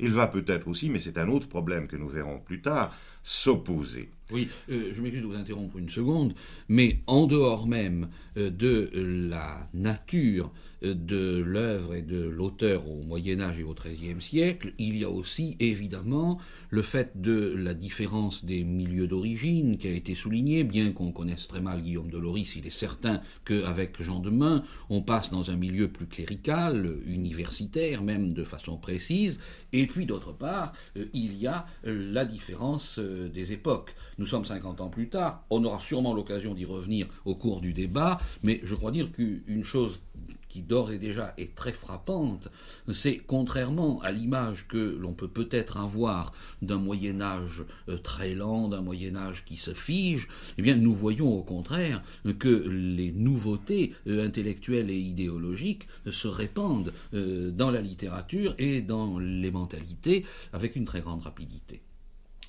il va peut-être aussi, mais c'est un autre problème que nous verrons plus tard, s'opposer. Oui, euh, je m'excuse de vous interrompre une seconde, mais en dehors même euh, de la nature euh, de l'œuvre et de l'auteur au Moyen Âge et au XIIIe siècle, il y a aussi évidemment le fait de la différence des milieux d'origine qui a été souligné, bien qu'on connaisse très mal Guillaume de Loris, il est certain qu'avec Jean de Main, on passe dans un milieu plus clérical, universitaire même de façon précise, et puis d'autre part, euh, il y a la différence euh, des époques. Nous sommes 50 ans plus tard, on aura sûrement l'occasion d'y revenir au cours du débat, mais je crois dire qu'une chose qui d'ores et déjà est très frappante, c'est contrairement à l'image que l'on peut peut-être avoir d'un Moyen Âge euh, très lent, d'un Moyen Âge qui se fige, eh bien nous voyons au contraire que les nouveautés euh, intellectuelles et idéologiques euh, se répandent dans la littérature et dans les mentalités avec une très grande rapidité.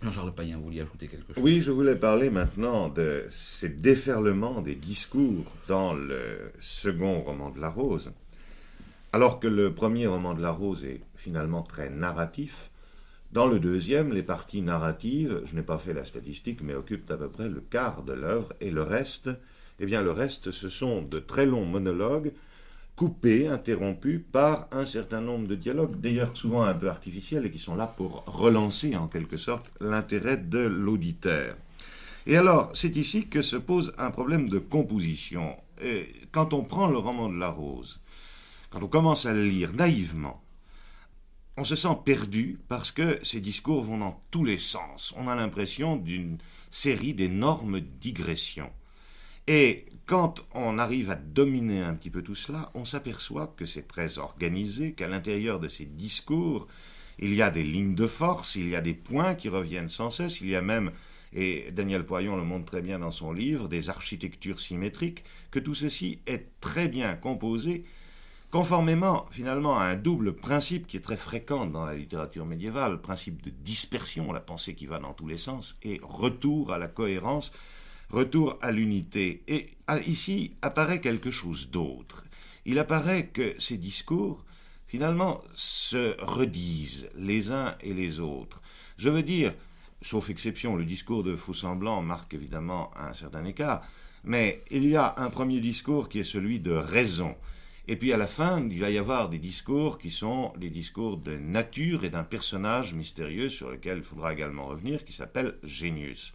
Jean-Charles Payen, vous vouliez ajouter quelque chose Oui, je voulais parler maintenant de ces déferlements des discours dans le second roman de La Rose. Alors que le premier roman de La Rose est finalement très narratif, dans le deuxième, les parties narratives, je n'ai pas fait la statistique, mais occupent à peu près le quart de l'œuvre, et le reste, eh bien le reste, ce sont de très longs monologues coupé, interrompu par un certain nombre de dialogues, d'ailleurs souvent un peu artificiels et qui sont là pour relancer en quelque sorte l'intérêt de l'auditeur. Et alors, c'est ici que se pose un problème de composition. Et quand on prend le roman de la rose, quand on commence à le lire naïvement, on se sent perdu parce que ces discours vont dans tous les sens. On a l'impression d'une série d'énormes digressions. Et quand on arrive à dominer un petit peu tout cela, on s'aperçoit que c'est très organisé, qu'à l'intérieur de ces discours, il y a des lignes de force, il y a des points qui reviennent sans cesse, il y a même, et Daniel Poyon le montre très bien dans son livre, des architectures symétriques, que tout ceci est très bien composé, conformément finalement à un double principe qui est très fréquent dans la littérature médiévale, principe de dispersion, la pensée qui va dans tous les sens, et retour à la cohérence retour à l'unité. Et ah, ici apparaît quelque chose d'autre. Il apparaît que ces discours, finalement, se redisent les uns et les autres. Je veux dire, sauf exception, le discours de Faux-Semblant marque évidemment un certain écart, mais il y a un premier discours qui est celui de raison. Et puis à la fin, il va y avoir des discours qui sont les discours de nature et d'un personnage mystérieux sur lequel il faudra également revenir, qui s'appelle Génius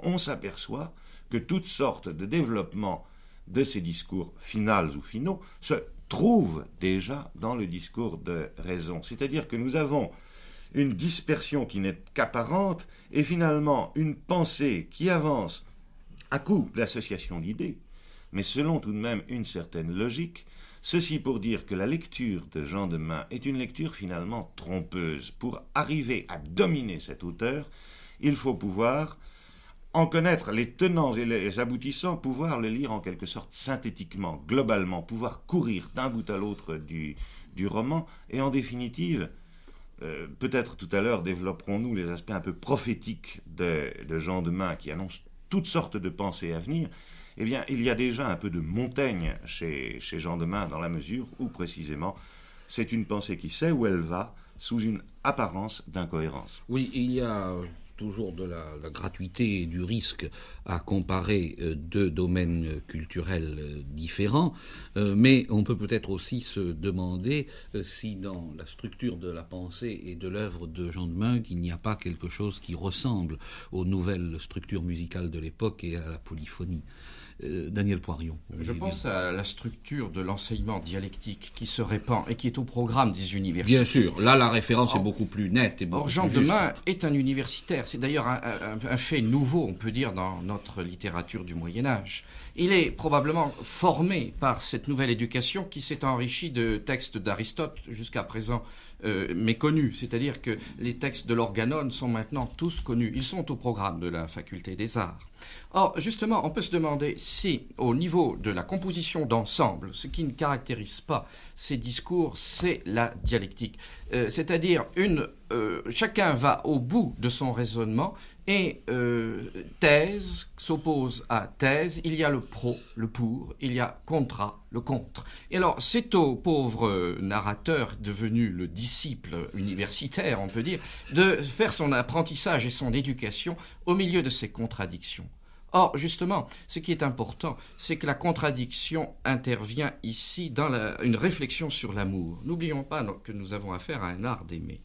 on s'aperçoit que toutes sortes de développements de ces discours finales ou finaux se trouvent déjà dans le discours de raison. C'est-à-dire que nous avons une dispersion qui n'est qu'apparente et finalement une pensée qui avance à coup d'association d'idées, mais selon tout de même une certaine logique, Ceci pour dire que la lecture de Jean de est une lecture finalement trompeuse. Pour arriver à dominer cet auteur, il faut pouvoir en connaître les tenants et les aboutissants, pouvoir les lire en quelque sorte synthétiquement, globalement, pouvoir courir d'un bout à l'autre du, du roman, et en définitive, euh, peut-être tout à l'heure développerons-nous les aspects un peu prophétiques de, de Jean Demain qui annonce toutes sortes de pensées à venir. Eh bien, il y a déjà un peu de montagne chez, chez Jean Demain dans la mesure où précisément c'est une pensée qui sait où elle va sous une apparence d'incohérence. Oui, il y a toujours de la, gratuité et du risque à comparer euh, deux domaines culturels euh, différents, euh, mais on peut peut-être aussi se demander si dans la structure de la pensée et de l'œuvre de Jean de Meung, il n'y a pas quelque chose qui ressemble aux nouvelles structures musicales de l'époque et à la polyphonie. Euh, Daniel Poirion. Je pense à la structure de l'enseignement dialectique qui se répand et qui est au programme des universités. Bien sûr, là la référence est beaucoup plus nette et Jean Demain est un universitaire. C'est d'ailleurs un, fait nouveau, on peut dire, dans notre littérature du Moyen Âge. Il est probablement formé par cette nouvelle éducation qui s'est enrichie de textes d'Aristote jusqu'à présent euh, méconnus. C'est-à-dire que les textes de l'Organone sont maintenant tous connus. Ils sont au programme de la faculté des arts. Or, justement, on peut se demander si, au niveau de la composition d'ensemble, ce qui ne caractérise pas ces discours, c'est la dialectique. Euh, c'est-à-dire, euh, chacun va au bout de son raisonnement et euh, thèse s'oppose à thèse, il y a le pro, le pour, il y a contra, le contre. Et alors, c'est au pauvre euh, narrateur, devenu le disciple universitaire, on peut dire, de faire son apprentissage et son éducation au milieu de ces contradictions. Or, justement, ce qui est important, c'est que la contradiction intervient ici dans une réflexion sur l'amour. N'oublions pas que nous avons affaire à un art d'aimer.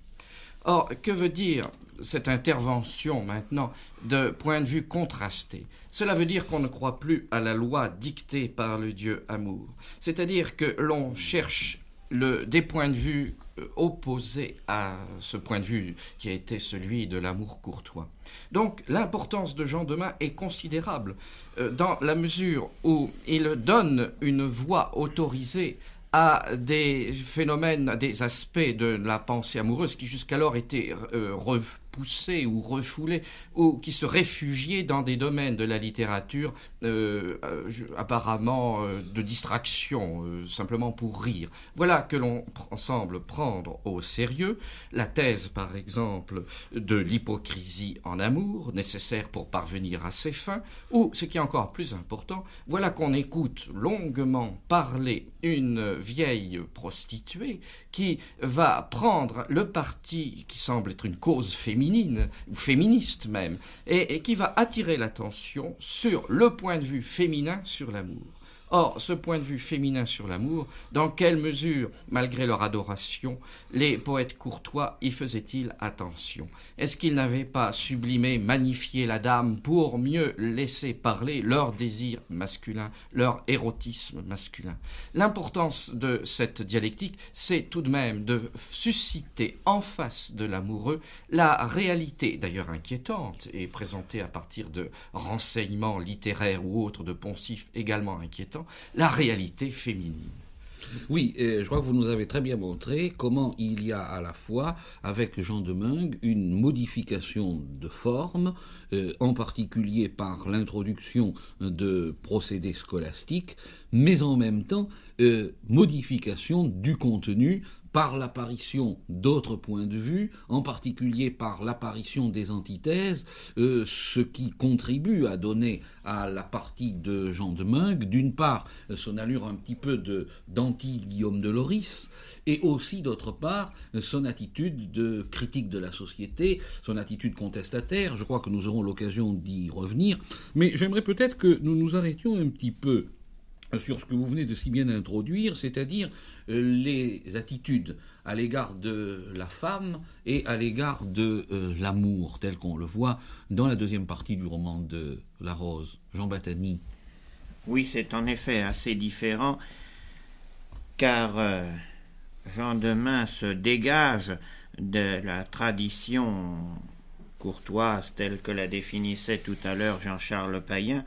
Or, que veut dire cette intervention maintenant de point de vue contrasté Cela veut dire qu'on ne croit plus à la loi dictée par le Dieu amour, c'est-à-dire que l'on cherche des points de vue euh, opposés à ce point de vue qui a été celui de l'amour courtois. Donc l'importance de Jean Demain est considérable euh, dans la mesure où il donne une voix autorisée à des phénomènes, à des aspects de la pensée amoureuse qui jusqu'alors étaient euh, revues poussés ou refoulés, ou qui se réfugiaient dans des domaines de la littérature euh, euh, apparemment euh, de distraction, simplement pour rire. Voilà que l'on semble prendre au sérieux la thèse, par exemple, de l'hypocrisie en amour, nécessaire pour parvenir à ses fins, ou, ce qui est encore plus important, voilà qu'on écoute longuement parler une vieille prostituée qui va prendre le parti qui semble être une cause féminine, ou féministe même, et, qui va attirer l'attention sur le point de vue féminin sur l'amour. Or, ce point de vue féminin sur l'amour, dans quelle mesure, malgré leur adoration, les poètes courtois y faisaient-ils attention Est-ce qu'ils n'avaient pas sublimé, magnifié la dame pour mieux laisser parler leur désir masculin, leur érotisme masculin L'importance de cette dialectique, c'est tout de même de susciter en face de l'amoureux la réalité, d'ailleurs inquiétante, et présentée à partir de renseignements littéraires ou autres de poncifs également inquiétants, la réalité féminine. Oui, je crois que vous nous avez très bien montré comment il y a à la fois, avec Jean de Meung, une modification de forme, euh, en particulier par l'introduction de procédés scolastiques, mais en même temps euh, modification du contenu par l'apparition d'autres points de vue, en particulier par l'apparition des antithèses, euh, ce qui contribue à donner à la partie de Jean de Meung, d'une part, son allure un petit peu de d'anti-Guillaume de Loris, et aussi, d'autre part, son attitude de critique de la société, son attitude contestataire. Je crois que nous aurons l'occasion d'y revenir, mais j'aimerais peut-être que nous nous arrêtions un petit peu sur ce que vous venez de si bien introduire, c'est-à-dire euh, les attitudes à l'égard de la femme et à l'égard de euh, l'amour, tel qu'on le voit dans la deuxième partie du roman de La Rose. Jean Batany. Oui, c'est en effet assez différent, car euh, Jean Demain se dégage de la tradition courtoise telle que la définissait tout à l'heure Jean-Charles Payen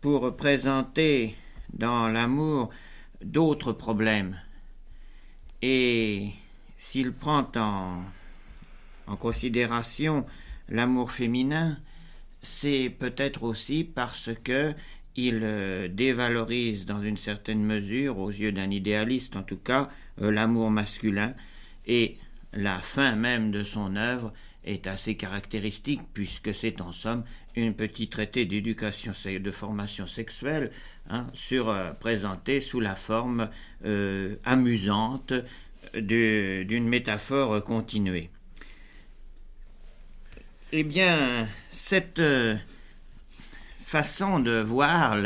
pour présenter dans l'amour d'autres problèmes. Et s'il prend en, considération l'amour féminin, c'est peut-être aussi parce que il euh, dévalorise dans une certaine mesure, aux yeux d'un idéaliste en tout cas, euh, l'amour masculin, et la fin même de son œuvre est assez caractéristique puisque c'est en somme une petite traité d'éducation de formation sexuelle hein, sur euh, présenté sous la forme euh, amusante euh, d'une métaphore continuée. Eh bien, cette façon de voir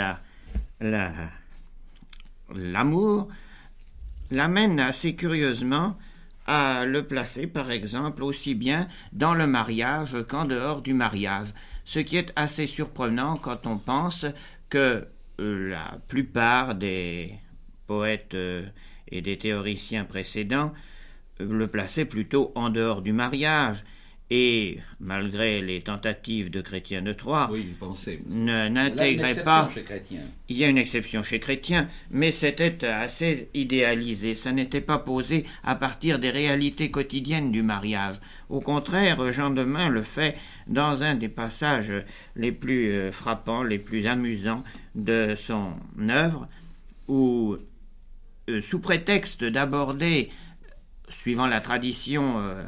l'amour l'amène assez curieusement à le placer, par exemple, aussi bien dans le mariage qu'en dehors du mariage, ce qui est assez surprenant quand on pense que euh, la plupart des poètes euh, et des théoriciens précédents euh, le plaçaient plutôt en dehors du mariage, et, malgré les tentatives de Chrétien de Troyes, oui, n'intégrait pas. il y a une exception chez Chrétien, mais c'était assez idéalisé. Ça n'était pas posé à partir des réalités quotidiennes du mariage. Au contraire, Jean de Demain le fait dans un des passages les plus euh, frappants, les plus amusants de son œuvre, où, euh, sous prétexte d'aborder, suivant la tradition euh,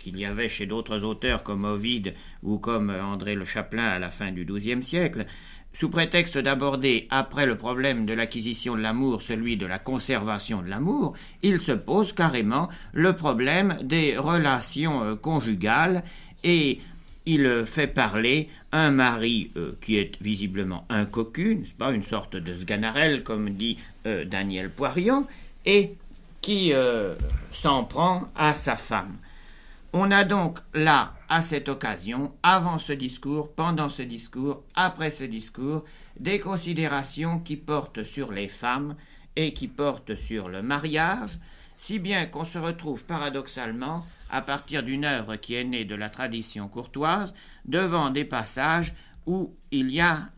qu'il y avait chez d'autres auteurs comme Ovide ou comme euh, André le Chaplin à la fin du XIIe siècle, sous prétexte d'aborder, après le problème de l'acquisition de l'amour, celui de la conservation de l'amour, il se pose carrément le problème des relations euh, conjugales et il euh, fait parler un mari qui est visiblement un cocu, nest pas, une sorte de sganarelle, comme dit Daniel Poirion, et qui s'en prend à sa femme. On a donc là, à cette occasion, avant ce discours, pendant ce discours, après ce discours, des considérations qui portent sur les femmes et qui portent sur le mariage, si bien qu'on se retrouve paradoxalement, à partir d'une œuvre qui est née de la tradition courtoise, devant des passages où il y a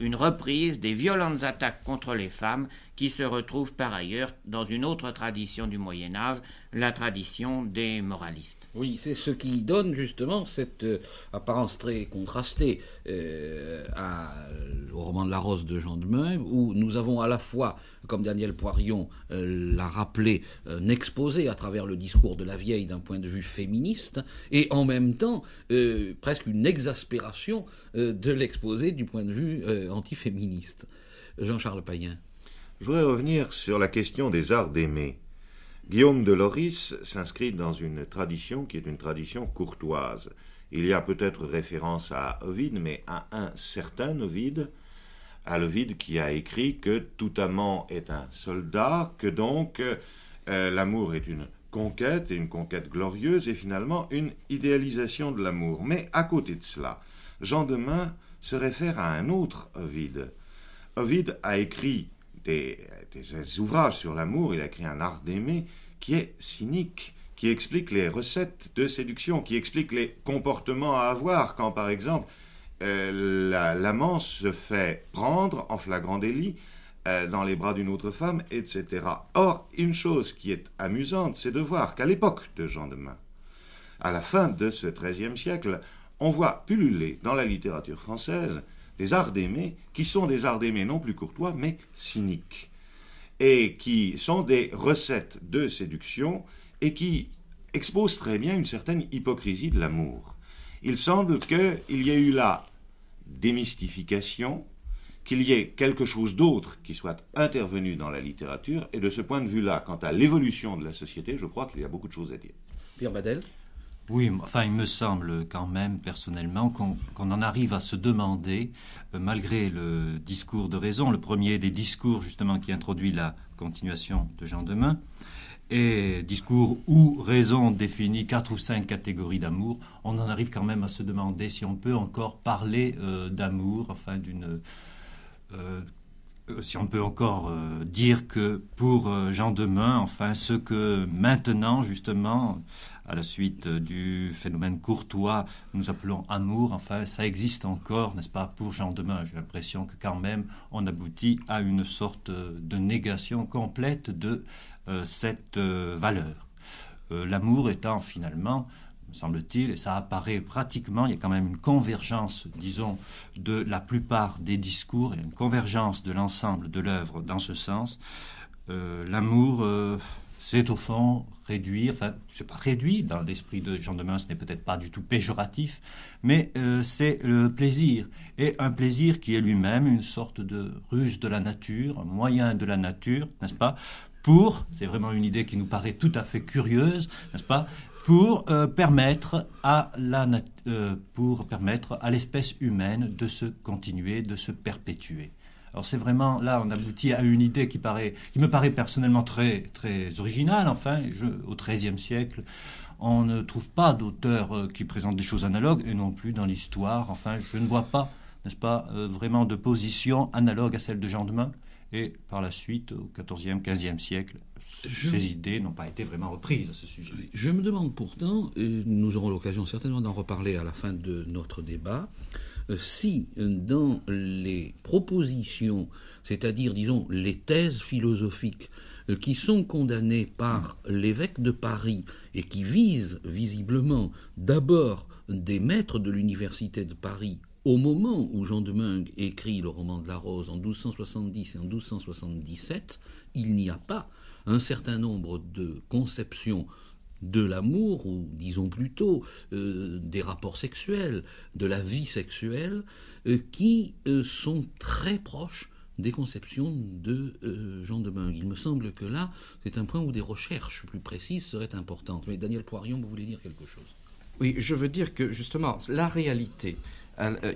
une reprise des violentes attaques contre les femmes qui se retrouve par ailleurs dans une autre tradition du Moyen Âge, la tradition des moralistes. Oui, c'est ce qui donne justement cette euh, apparence très contrastée euh, à, euh, au roman de la Rose de Jean de Meun, où nous avons à la fois, comme Daniel Poirion l'a rappelé, un exposé à travers le discours de la vieille d'un point de vue féministe, et en même temps presque une exaspération de l'exposé du point de vue antiféministe. Jean-Charles Payen. Je voudrais revenir sur la question des arts d'aimer. Guillaume de Loris s'inscrit dans une tradition qui est une tradition courtoise. Il y a peut-être référence à Ovide, mais à un certain Ovide, à Ovide qui a écrit que tout amant est un soldat, que donc euh, l'amour est une conquête, une conquête glorieuse, et finalement une idéalisation de l'amour. Mais à côté de cela, Jean de Demain se réfère à un autre Ovide. Ovide a écrit des, ouvrages sur l'amour, il a écrit un art d'aimer qui est cynique, qui explique les recettes de séduction, qui explique les comportements à avoir quand, par exemple, euh, l'amant se fait prendre en flagrant délit euh, dans les bras d'une autre femme, etc. Or, une chose qui est amusante, c'est de voir qu'à l'époque de Jean de Main, à la fin de ce XIIIe siècle, on voit pulluler dans la littérature française des arts d'aimer qui sont des arts d'aimer non plus courtois, mais cyniques, et qui sont des recettes de séduction, et qui exposent très bien une certaine hypocrisie de l'amour. Il semble qu'il y ait eu là démystification, qu'il y ait quelque chose d'autre qui soit intervenu dans la littérature, et de ce point de vue-là, quant à l'évolution de la société, je crois qu'il y a beaucoup de choses à dire. Pierre Badel oui, enfin, il me semble quand même personnellement qu'on en arrive à se demander, euh, malgré le discours de raison, le premier des discours justement qui introduit la continuation de Jean Demain, et discours où raison définit quatre ou cinq catégories d'amour, on en arrive quand même à se demander si on peut encore parler euh, d'amour, enfin d'une... Euh, si on peut encore dire que pour Jean Demain, enfin, ce que maintenant, justement, à la suite euh, du phénomène courtois, nous appelons amour, enfin ça existe encore, n'est-ce pas, pour Jean Demain. J'ai l'impression que quand même on aboutit à une sorte euh, de négation complète de euh, cette valeur. L'amour étant finalement me semble-t-il, et ça apparaît pratiquement, il y a quand même une convergence, disons, de la plupart des discours, et une convergence de l'ensemble de l'œuvre dans ce sens. L'amour, c'est au fond réduire, enfin, c'est pas réduit, dans l'esprit de Jean de ce n'est peut-être pas du tout péjoratif, mais euh, c'est le plaisir. Et un plaisir qui est lui-même une sorte de ruse de la nature, un moyen de la nature, n'est-ce pas Pour, c'est vraiment une idée qui nous paraît tout à fait curieuse, n'est-ce pas pour euh, permettre euh, pour permettre à l'espèce humaine de se continuer, de se perpétuer. Alors c'est vraiment là, on aboutit à une idée qui, me paraît personnellement très, très originale. Enfin, au XIIIe siècle, on ne trouve pas d'auteur euh, qui présente des choses analogues, et non plus dans l'histoire. Enfin, je ne vois pas, n'est-ce pas, euh, vraiment de position analogue à celle de Jean de Et par la suite, au XIVe, XVe siècle, ces idées n'ont pas été vraiment reprises à ce sujet. Je me demande pourtant, et nous aurons l'occasion certainement d'en reparler à la fin de notre débat, euh, si euh, dans les propositions, c'est-à-dire, disons, les thèses philosophiques euh, qui sont condamnées par l'évêque de Paris et qui visent visiblement d'abord des maîtres de l'université de Paris au moment où Jean de Meung écrit le roman de la Rose en 1270 et en 1277, il n'y a pas un certain nombre de conceptions de l'amour, ou disons plutôt euh, des rapports sexuels, de la vie sexuelle, euh, qui euh, sont très proches des conceptions de Jean de Meung. Il me semble que là, c'est un point où des recherches plus précises seraient importantes. Mais Daniel Poirion, vous voulez dire quelque chose Oui, je veux dire que justement, la réalité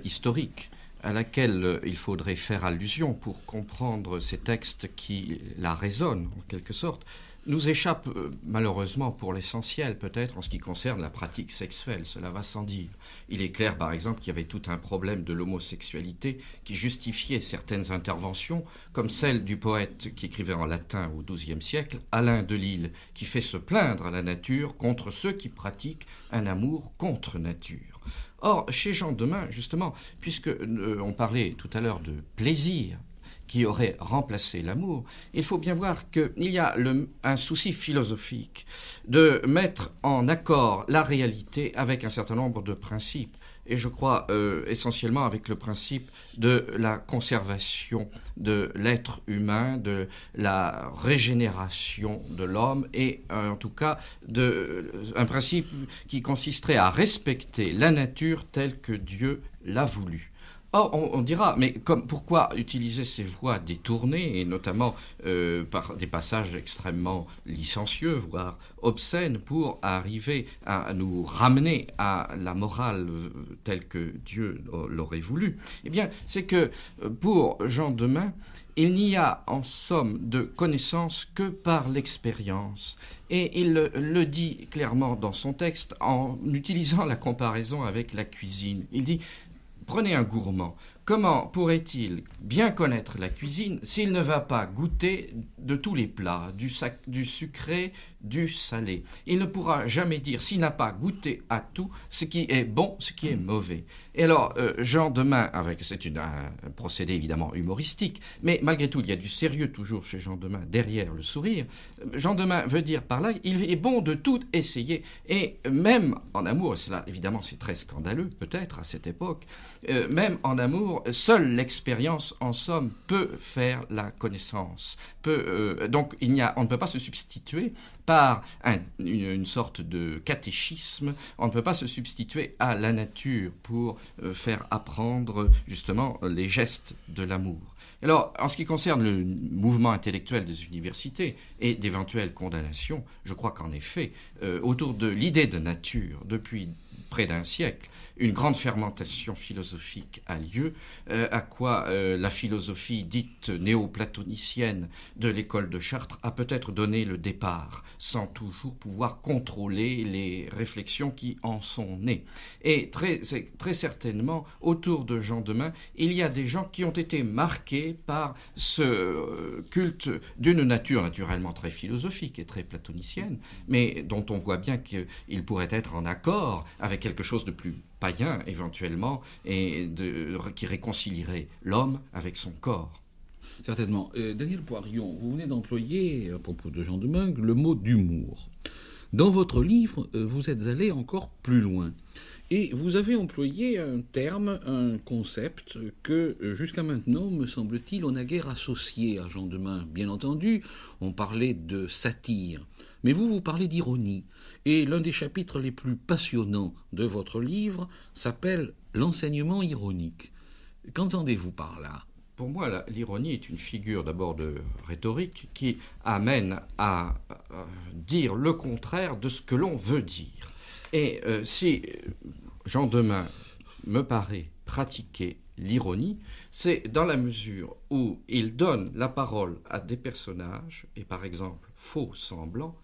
historique à laquelle il faudrait faire allusion pour comprendre ces textes qui la raisonnent en quelque sorte, nous échappe euh, malheureusement pour l'essentiel peut-être en ce qui concerne la pratique sexuelle, cela va sans dire. Il est clair par exemple qu'il y avait tout un problème de l'homosexualité qui justifiait certaines interventions, comme celle du poète qui écrivait en latin au XIIe siècle, Alain de Lille, qui fait se plaindre à la nature contre ceux qui pratiquent un amour contre nature. Or, chez Jean Demain, justement, puisque euh, on parlait tout à l'heure de plaisir, qui aurait remplacé l'amour, il faut bien voir qu'il y a un souci philosophique de mettre en accord la réalité avec un certain nombre de principes, et je crois euh, essentiellement avec le principe de la conservation de l'être humain, de la régénération de l'homme, et euh, en tout cas de, euh, un principe qui consisterait à respecter la nature telle que Dieu l'a voulu. Oh, on, dira, mais comme, pourquoi utiliser ces voies détournées, et notamment euh, par des passages extrêmement licencieux, voire obscènes, pour arriver à nous ramener à la morale euh, telle que Dieu l'aurait voulu Eh bien, c'est que euh, pour Jean Demain, il n'y a en somme de connaissance que par l'expérience. Et il le, dit clairement dans son texte en utilisant la comparaison avec la cuisine. Il dit Prenez un gourmand. Comment pourrait-il bien connaître la cuisine s'il ne va pas goûter de tous les plats, du, sac, du sucré, du salé. Il ne pourra jamais dire, s'il n'a pas goûté à tout, ce qui est bon, ce qui est mauvais. Et alors, euh, Jean Demain, avec c'est un, procédé évidemment humoristique, mais malgré tout, il y a du sérieux toujours chez Jean Demain, derrière le sourire. Euh, Jean Demain veut dire par là, il est bon de tout essayer, et même en amour, cela évidemment c'est très scandaleux peut-être à cette époque, euh, même en amour, seule l'expérience en somme peut faire la connaissance. Peut, donc il n'y a, on ne peut pas se substituer par une, sorte de catéchisme, on ne peut pas se substituer à la nature pour euh, faire apprendre justement les gestes de l'amour. Alors, en ce qui concerne le mouvement intellectuel des universités et d'éventuelles condamnations, je crois qu'en effet, euh, autour de l'idée de nature, depuis près d'un siècle, une grande fermentation philosophique a lieu, euh, à quoi euh, la philosophie dite néoplatonicienne de l'école de Chartres a peut-être donné le départ, sans toujours pouvoir contrôler les réflexions qui en sont nées. Et très, très certainement, autour de Jean Demain, il y a des gens qui ont été marqués par ce euh, culte d'une nature naturellement très philosophique et très platonicienne, mais dont on voit bien qu'il pourrait être en accord avec quelque chose de plus païen éventuellement, et qui réconcilierait l'homme avec son corps. Certainement. Euh, Daniel Poirion, vous venez d'employer, à propos de Jean de main le mot d'humour. Dans votre livre, euh, vous êtes allé encore plus loin. Et vous avez employé un terme, un concept que euh, jusqu'à maintenant, me semble-t-il, on a guère associé à Jean Demain. Bien entendu, on parlait de satire, mais vous, vous parlez d'ironie. Et l'un des chapitres les plus passionnants de votre livre s'appelle L'enseignement ironique. Qu'entendez-vous par là Pour moi, l'ironie est une figure d'abord de rhétorique qui amène à euh, dire le contraire de ce que l'on veut dire. Et euh, si Jean Demain me paraît pratiquer l'ironie, c'est dans la mesure où il donne la parole à des personnages, et par exemple faux semblants,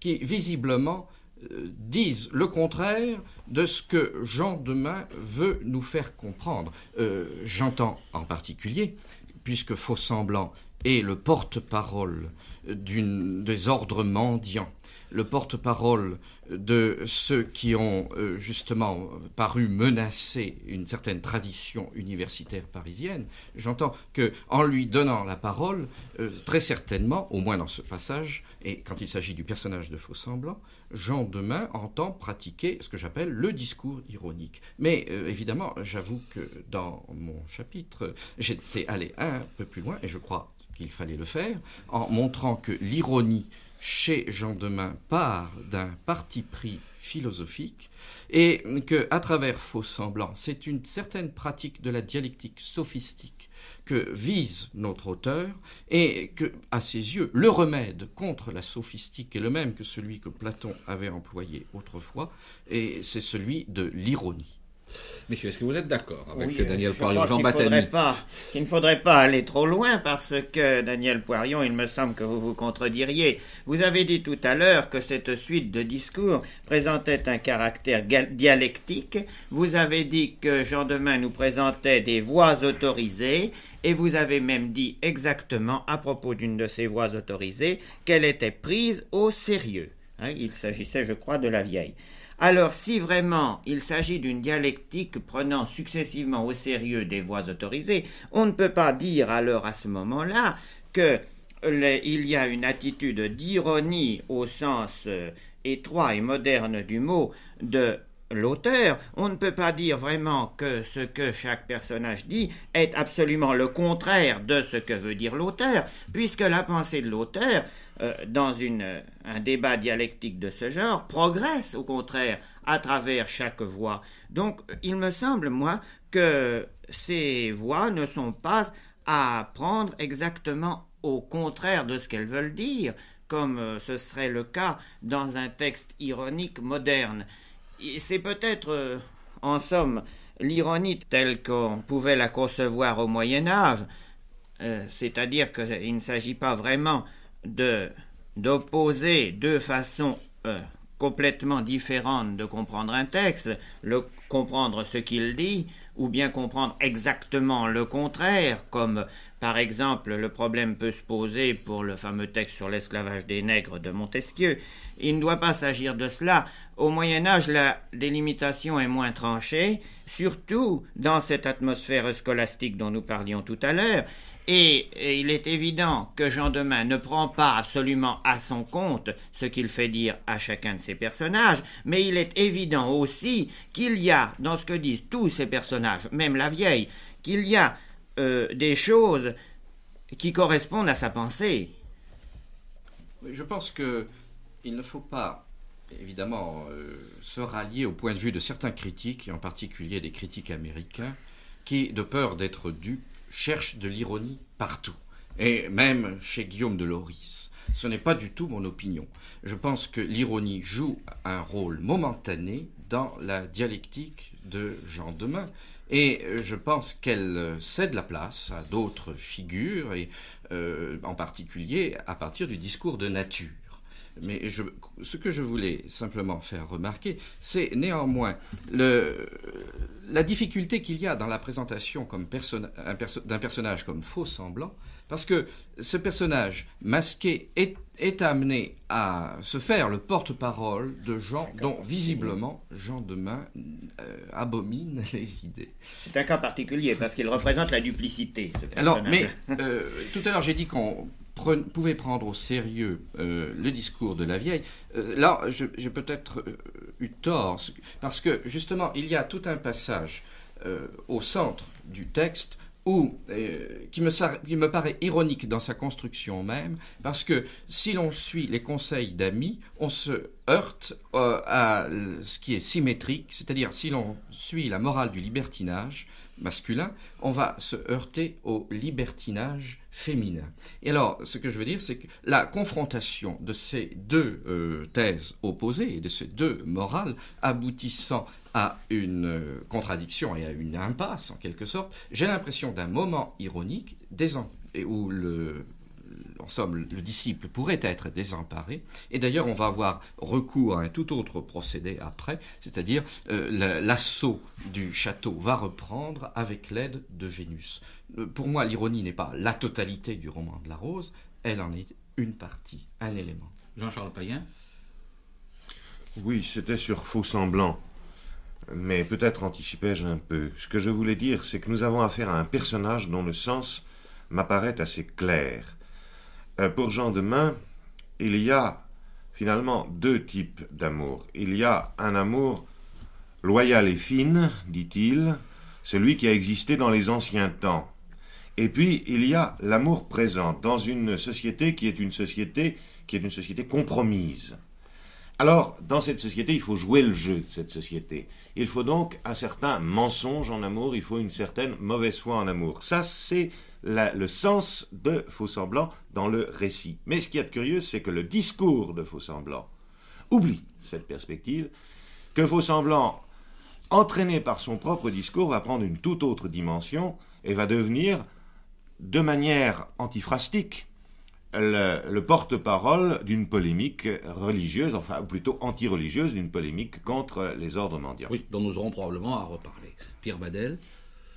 qui visiblement euh, disent le contraire de ce que Jean Demain veut nous faire comprendre. Euh, j'entends en particulier, puisque Faux-Semblant est le porte-parole des ordres mendiants, le porte-parole de ceux qui ont euh, justement paru menacer une certaine tradition universitaire parisienne, j'entends que en lui donnant la parole, euh, très certainement, au moins dans ce passage, et quand il s'agit du personnage de Faux-semblant, Jean Demain entend pratiquer ce que j'appelle le discours ironique. Mais euh, évidemment, j'avoue que dans mon chapitre, j'étais allé un peu plus loin, et je crois qu'il fallait le faire, en montrant que l'ironie chez Jean Demain part d'un parti pris philosophique et que à travers faux semblants, c'est une certaine pratique de la dialectique sophistique que vise notre auteur et que à ses yeux le remède contre la sophistique est le même que celui que Platon avait employé autrefois et c'est celui de l'ironie. Monsieur, est-ce que vous êtes d'accord avec que Daniel euh, je Poirion, Jean pas, Il ne faudrait pas aller trop loin parce que, Daniel Poirion, il me semble que vous vous contrediriez. Vous avez dit tout à l'heure que cette suite de discours présentait un caractère dialectique. Vous avez dit que Jean Demain nous présentait des voix autorisées et vous avez même dit exactement à propos d'une de ces voix autorisées qu'elle était prise au sérieux. Hein, il s'agissait, je crois, de la vieille. Alors si vraiment il s'agit d'une dialectique prenant successivement au sérieux des voix autorisées, on ne peut pas dire alors à ce moment-là que il y a une attitude d'ironie au sens euh, étroit et moderne du mot de l'auteur, on ne peut pas dire vraiment que ce que chaque personnage dit est absolument le contraire de ce que veut dire l'auteur, puisque la pensée de l'auteur euh, dans euh, un débat dialectique de ce genre progresse au contraire à travers chaque voix. Donc il me semble, moi, que ces voix ne sont pas à prendre exactement au contraire de ce qu'elles veulent dire, comme euh, ce serait le cas dans un texte ironique moderne. C'est peut-être, en somme, l'ironie telle qu'on pouvait la concevoir au Moyen Âge, c'est-à-dire qu'il ne s'agit pas vraiment de d'opposer deux façons euh, complètement différentes de comprendre un texte, le comprendre ce qu'il dit, ou bien comprendre exactement le contraire, comme par exemple le problème peut se poser pour le fameux texte sur l'esclavage des nègres de Montesquieu. Il ne doit pas s'agir de cela. Au Moyen Âge, la délimitation est moins tranchée, surtout dans cette atmosphère scolastique dont nous parlions tout à l'heure, et, il est évident que Jean Demain ne prend pas absolument à son compte ce qu'il fait dire à chacun de ses personnages, mais il est évident aussi qu'il y a, dans ce que disent tous ces personnages, même la vieille, qu'il y a euh, des choses qui correspondent à sa pensée. Je pense que il ne faut pas évidemment euh, se rallier au point de vue de certains critiques, et en particulier des critiques américains, qui, de peur d'être dupes, cherche de l'ironie partout, et même chez Guillaume de Loris. Ce n'est pas du tout mon opinion. Je pense que l'ironie joue un rôle momentané dans la dialectique de Jean Demain. Et euh, je pense qu'elle euh, cède la place à d'autres figures, et euh, en particulier à partir du discours de nature. Mais je, ce que je voulais simplement faire remarquer, c'est néanmoins le, la difficulté qu'il y a dans la présentation d'un personnage comme faux semblant, parce que ce personnage masqué est, amené à se faire le porte-parole de gens dont visiblement Jean Demain euh, abomine les idées. C'est un cas particulier parce qu'il représente la duplicité. Ce personnage. Alors, mais euh, tout à l'heure j'ai dit qu'on pouvait prendre au sérieux euh, le discours de la vieille, euh, là, j'ai peut-être euh, eu tort, parce que justement, il y a tout un passage au centre du texte qui, me, paraît ironique dans sa construction même, parce que si l'on suit les conseils d'amis, on se heurte à ce qui est symétrique, c'est-à-dire si l'on suit la morale du libertinage masculin, on va se heurter au libertinage féminin. Et alors, ce que je veux dire, c'est que la confrontation de ces deux euh, thèses opposées et de ces deux morales aboutissant à une euh, contradiction et à une impasse, en quelque sorte, j'ai l'impression d'un moment ironique des, où le en somme, le disciple pourrait être désemparé. Et d'ailleurs, on va avoir recours à un tout autre procédé après, c'est-à-dire euh, l'assaut du château va reprendre avec l'aide de Vénus. Euh, pour moi, l'ironie n'est pas la totalité du roman de la rose, elle en est une partie, un élément. Jean-Charles Payen Oui, c'était sur faux semblant. Mais peut-être anticipais-je un peu. Ce que je voulais dire, c'est que nous avons affaire à un personnage dont le sens m'apparaît assez clair. Euh, pour Jean de Main, il y a finalement deux types d'amour. Il y a un amour loyal et fine, dit-il, celui qui a existé dans les anciens temps. Et puis, il y a l'amour présent dans une société qui est une société qui est une société compromise. Alors, dans cette société, il faut jouer le jeu de cette société. Il faut donc un certain mensonge en amour, il faut une certaine mauvaise foi en amour. Ça, c'est le sens de Faux-semblant dans le récit. Mais ce qui est curieux, c'est que le discours de Faux-semblant oublie cette perspective, que Faux-semblant, entraîné par son propre discours, va prendre une toute autre dimension et va devenir, de manière antiphrastique, le, porte-parole d'une polémique religieuse, enfin plutôt anti-religieuse, d'une polémique contre les ordres mendiants. Oui, dont nous aurons probablement à reparler. Pierre Badel.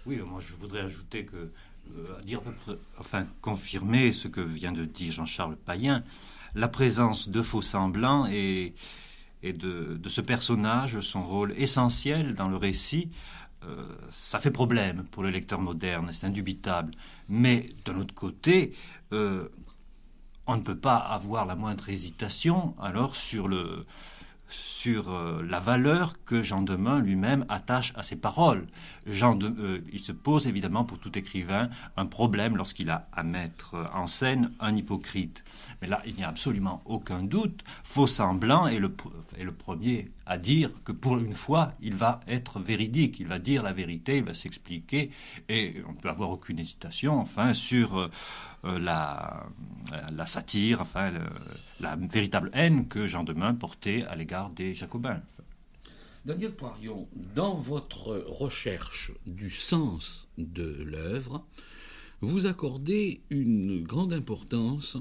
Oui, moi je voudrais ajouter que euh, enfin, confirmer ce que vient de dire Jean-Charles Payen, la présence de faux semblants et, de, ce personnage, son rôle essentiel dans le récit, euh, ça fait problème pour le lecteur moderne, c'est indubitable. Mais d'un autre côté, euh, on ne peut pas avoir la moindre hésitation alors sur le sur euh, la valeur que Jean Demain lui-même attache à ses paroles. Jean de, euh, il se pose évidemment pour tout écrivain un problème lorsqu'il a à mettre en scène un hypocrite. Mais là, il n'y a absolument aucun doute. Faux semblant est le, est le premier à dire que pour une fois, il va être véridique, il va dire la vérité, il va s'expliquer, et on ne peut avoir aucune hésitation, enfin, sur euh, la, la satire, enfin, la véritable haine que Jean Demain portait à l'égard des jacobins. Daniel Poirion, dans votre recherche du sens de l'œuvre, vous accordez une grande importance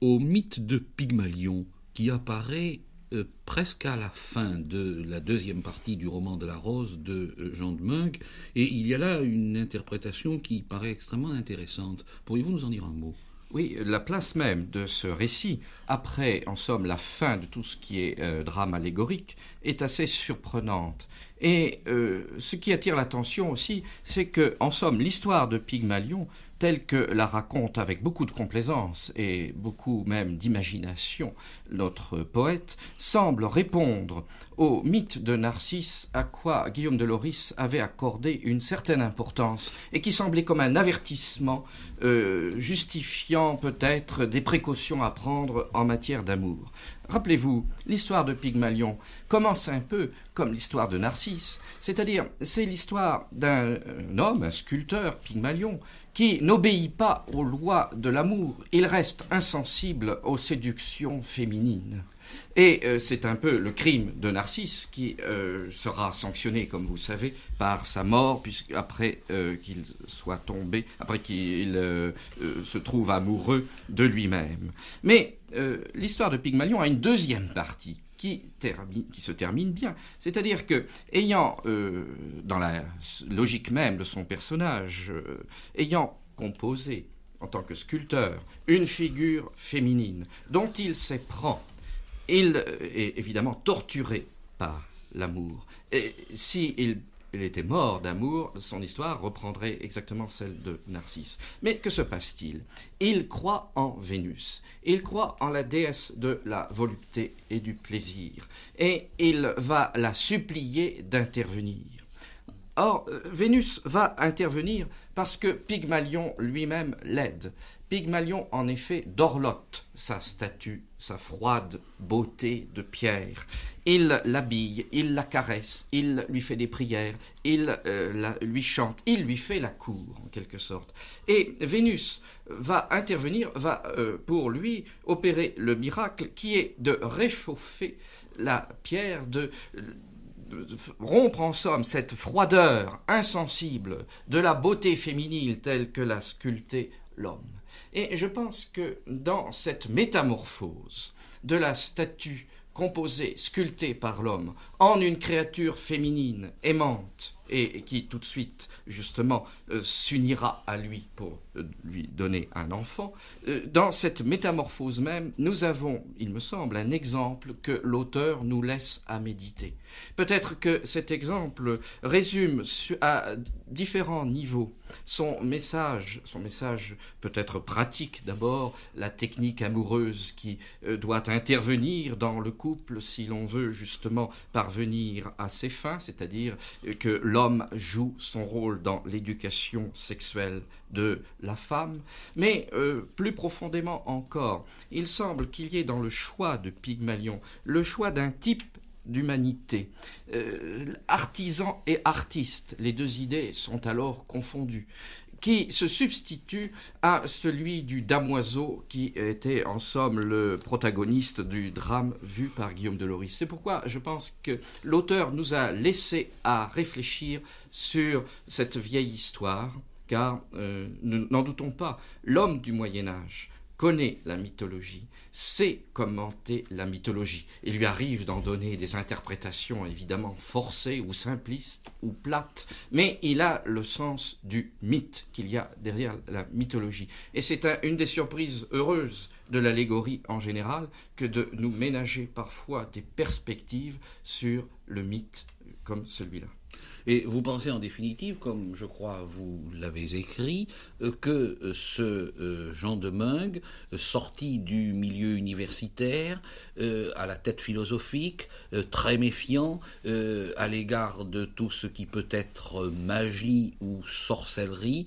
au mythe de Pygmalion qui apparaît euh, presque à la fin de la deuxième partie du roman de la Rose de euh, Jean de Meung et il y a là une interprétation qui paraît extrêmement intéressante. Pourriez-vous nous en dire un mot oui, la place même de ce récit, après, en somme, la fin de tout ce qui est euh, drame allégorique, est assez surprenante. Et euh, ce qui attire l'attention aussi, c'est que, en somme, l'histoire de Pygmalion telle que la raconte avec beaucoup de complaisance et beaucoup même d'imagination notre poète, semble répondre au mythe de Narcisse à quoi Guillaume de Loris avait accordé une certaine importance et qui semblait comme un avertissement euh, justifiant peut-être des précautions à prendre en matière d'amour. Rappelez-vous, l'histoire de Pygmalion commence un peu comme l'histoire de Narcisse, c'est-à-dire c'est l'histoire d'un euh, homme, un sculpteur, Pygmalion, qui n'obéit pas aux lois de l'amour, il reste insensible aux séductions féminines. Et euh, c'est un peu le crime de Narcisse qui euh, sera sanctionné, comme vous savez, par sa mort, puisque après euh, qu'il soit tombé, après qu'il se trouve amoureux de lui-même. Mais l'histoire de Pygmalion a une deuxième partie qui, se termine bien. C'est-à-dire que, ayant, euh, dans la logique même de son personnage, euh, ayant composé, en tant que sculpteur, une figure féminine dont il s'éprend, il euh, est évidemment torturé par l'amour. Et s'il il était mort d'amour, son histoire reprendrait exactement celle de Narcisse. Mais que se passe-t-il Il croit en Vénus, il croit en la déesse de la volupté et du plaisir, et il va la supplier d'intervenir. Or, euh, Vénus va intervenir parce que Pygmalion lui-même l'aide. Pygmalion, en effet, dorlote sa statue, sa froide beauté de pierre. Il l'habille, il la caresse, il lui fait des prières, il euh, lui chante, il lui fait la cour, en quelque sorte. Et Vénus va intervenir, va euh, pour lui opérer le miracle qui est de réchauffer la pierre, de, de euh, rompre en somme cette froideur insensible de la beauté féminine telle que l'a sculptée l'homme. Et je pense que dans cette métamorphose de la statue composée, sculptée par l'homme, en une créature féminine, aimante, et, qui tout de suite, justement, euh, s'unira à lui pour euh, lui donner un enfant, euh, dans cette métamorphose même, nous avons, il me semble, un exemple que l'auteur nous laisse à méditer. Peut-être que cet exemple résume à différents niveaux son message, son message peut-être pratique d'abord, la technique amoureuse qui doit intervenir dans le couple si l'on veut justement parvenir à ses fins, c'est-à-dire que l'homme joue son rôle dans l'éducation sexuelle de la femme, mais euh, plus profondément encore, il semble qu'il y ait dans le choix de Pygmalion le choix d'un type d'humanité. Euh, artisan et artiste, les deux idées sont alors confondues qui se substitue à celui du damoiseau qui était en somme le protagoniste du drame vu par Guillaume Deloris. C'est pourquoi je pense que l'auteur nous a laissé à réfléchir sur cette vieille histoire, car euh, n'en doutons pas, l'homme du Moyen Âge connaît la mythologie, sait commenter la mythologie. Il lui arrive d'en donner des interprétations évidemment forcées ou simplistes ou plates, mais il a le sens du mythe qu'il y a derrière la mythologie. Et c'est une des surprises heureuses de l'allégorie en général que de nous ménager parfois des perspectives sur le mythe comme celui-là. Et vous pensez en définitive, comme je crois vous l'avez écrit, euh, que euh, ce euh, Jean de Meung, sorti du milieu universitaire, à la tête philosophique, très méfiant à l'égard de tout ce qui peut être magie ou sorcellerie,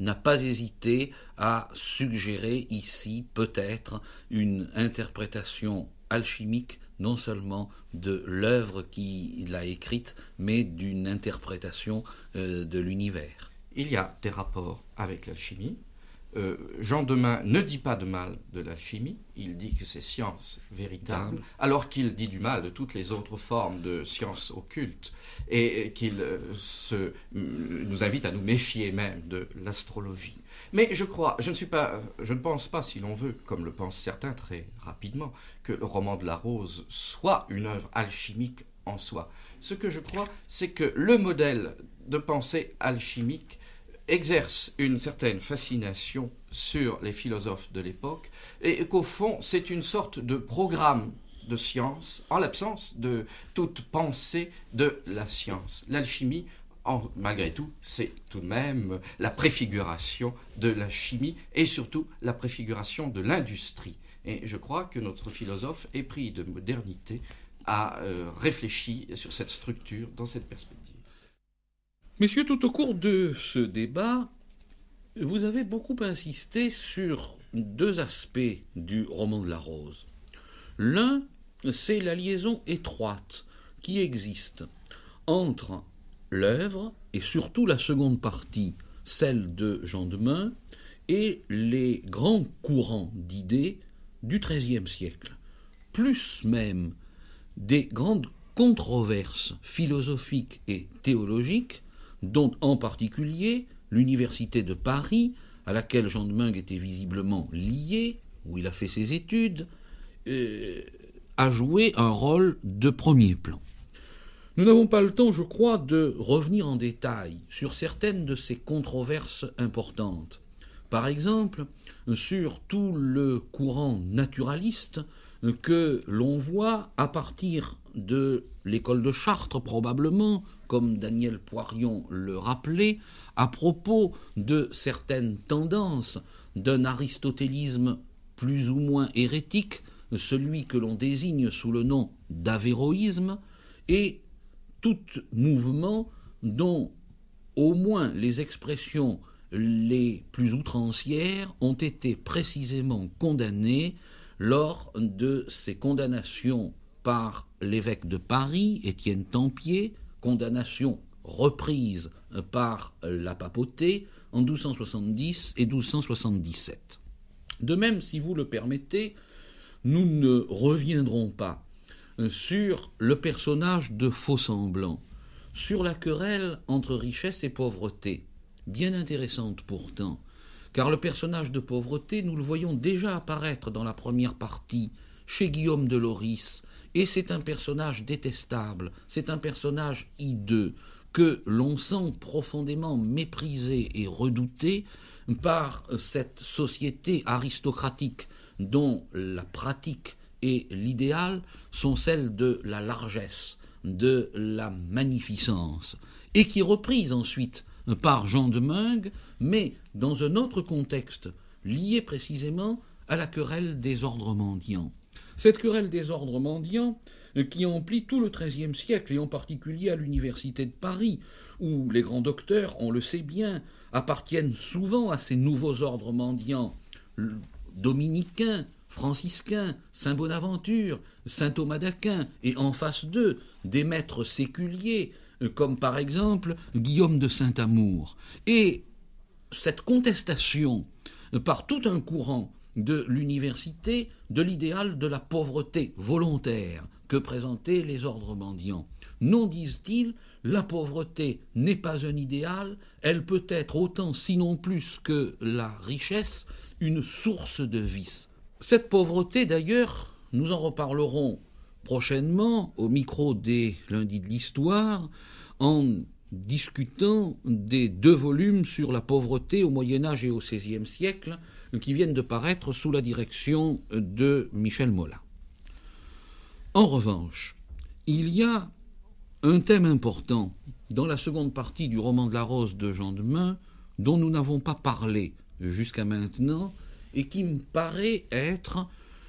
n'a pas hésité à suggérer ici peut-être une interprétation alchimique non seulement de l'œuvre qu'il a écrite, mais d'une interprétation euh, de l'univers. Il y a des rapports avec l'alchimie. Euh, Jean Demain ne dit pas de mal de l'alchimie, il dit que c'est science véritable, alors qu'il dit du mal de toutes les autres formes de science occulte, et qu'il euh, nous invite à nous méfier même de l'astrologie. Mais je crois, je ne suis pas, euh, je ne pense pas, si l'on veut, comme le pensent certains très rapidement, que le roman de la rose soit une œuvre alchimique en soi. Ce que je crois, c'est que le modèle de pensée alchimique exerce une certaine fascination sur les philosophes de l'époque et qu'au fond, c'est une sorte de programme de science en l'absence de toute pensée de la science. L'alchimie malgré tout, c'est tout de même la préfiguration de la chimie et surtout la préfiguration de l'industrie. Et je crois que notre philosophe épris de modernité a euh, réfléchi sur cette structure dans cette perspective. Messieurs, tout au cours de ce débat, vous avez beaucoup insisté sur deux aspects du roman de la rose. L'un, c'est la liaison étroite qui existe entre l'œuvre, et surtout la seconde partie, celle de Jean et les grands courants d'idées du XIIIe siècle, plus même des grandes controverses philosophiques et théologiques, dont en particulier l'Université de Paris, à laquelle Jean de était visiblement lié, où il a fait ses études, euh, a joué un rôle de premier plan. Nous n'avons pas le temps, je crois, de revenir en détail sur certaines de ces controverses importantes. Par exemple, sur tout le courant naturaliste que l'on voit à partir de l'école de Chartres probablement, comme Daniel Poirion le rappelait, à propos de certaines tendances d'un aristotélisme plus ou moins hérétique, celui que l'on désigne sous le nom d'avéroïsme, et tout mouvement dont au moins les expressions les plus outrancières ont été précisément condamnées lors de ces condamnations par l'évêque de Paris, Étienne Tempier, condamnation reprise par la papauté en 1270 et 1277. De même, si vous le permettez, nous ne reviendrons pas euh, sur le personnage de Faux-Semblant, sur la querelle entre richesse et pauvreté, bien intéressante pourtant, car le personnage de pauvreté, nous le voyons déjà apparaître dans la première partie, chez Guillaume de Loris, et c'est un personnage détestable, c'est un personnage hideux, que l'on sent profondément méprisé et redouté par cette société aristocratique dont la pratique et l'idéal sont celles de la largesse, de la magnificence, et qui reprise ensuite par Jean de Meung, mais dans un autre contexte, lié précisément à la querelle des ordres mendiants. Cette querelle des ordres mendiants, qui emplit tout le XIIIe siècle, et en particulier à l'Université de Paris, où les grands docteurs, on le sait bien, appartiennent souvent à ces nouveaux ordres mendiants dominicains, franciscains, saint Bonaventure, saint Thomas d'Aquin, et en face d'eux des maîtres séculiers, euh, comme par exemple Guillaume de Saint-Amour. Et cette contestation euh, par tout un courant de l'université de l'idéal de la pauvreté volontaire que présentaient les ordres mendiants. Non, disent-ils, la pauvreté n'est pas un idéal, elle peut être autant, sinon plus que la richesse, une source de vice. Cette pauvreté, d'ailleurs, nous en reparlerons prochainement au micro des lundis de l'histoire en discutant des deux volumes sur la pauvreté au Moyen Âge et au XVIe siècle qui viennent de paraître sous la direction de Michel Mola. En revanche, il y a un thème important dans la seconde partie du roman de la Rose de Jean de dont nous n'avons pas parlé jusqu'à maintenant et qui me paraît être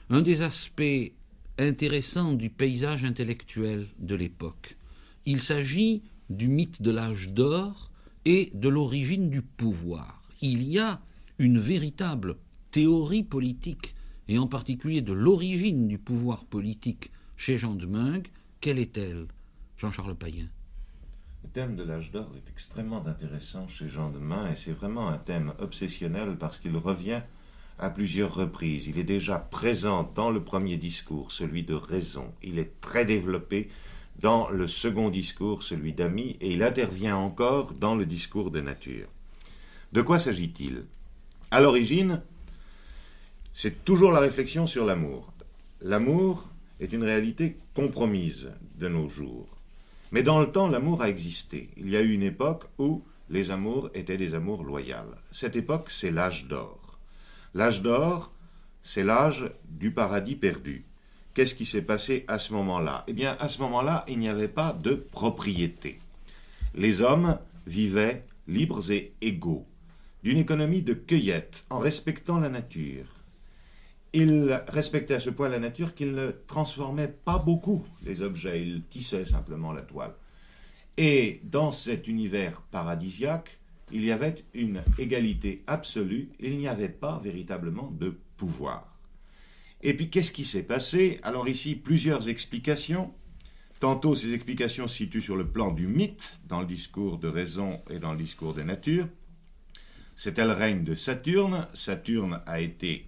un des aspects intéressants du paysage intellectuel de l'époque. Il s'agit du mythe de l'âge d'or et de l'origine du pouvoir. Il y a une véritable théorie politique, et en particulier de l'origine du pouvoir politique chez Jean de Meung. Quelle est-elle, Jean-Charles Payen le thème de l'âge d'or est extrêmement intéressant chez Jean de Meung, et c'est vraiment un thème obsessionnel parce qu'il revient à plusieurs reprises. Il est déjà présent dans le premier discours, celui de raison. Il est très développé dans le second discours, celui d'ami, et il intervient encore dans le discours de nature. De quoi s'agit-il À l'origine, c'est toujours la réflexion sur l'amour. L'amour est une réalité compromise de nos jours. Mais dans le temps, l'amour a existé. Il y a eu une époque où les amours étaient des amours loyales. Cette époque, c'est l'âge d'or. L'âge d'or, c'est l'âge du paradis perdu. Qu'est-ce qui s'est passé à ce moment-là Eh bien, à ce moment-là, il n'y avait pas de propriété. Les hommes vivaient libres et égaux, d'une économie de cueillette, en respectant la nature. Ils respectaient à ce point la nature qu'ils ne transformaient pas beaucoup les objets, ils tissaient simplement la toile. Et dans cet univers paradisiaque, il y avait une égalité absolue, il n'y avait pas véritablement de pouvoir. Et puis qu'est-ce qui s'est passé Alors ici, plusieurs explications. Tantôt, ces explications se situent sur le plan du mythe, dans le discours de raison et dans le discours de nature. C'était le règne de Saturne. Saturne a été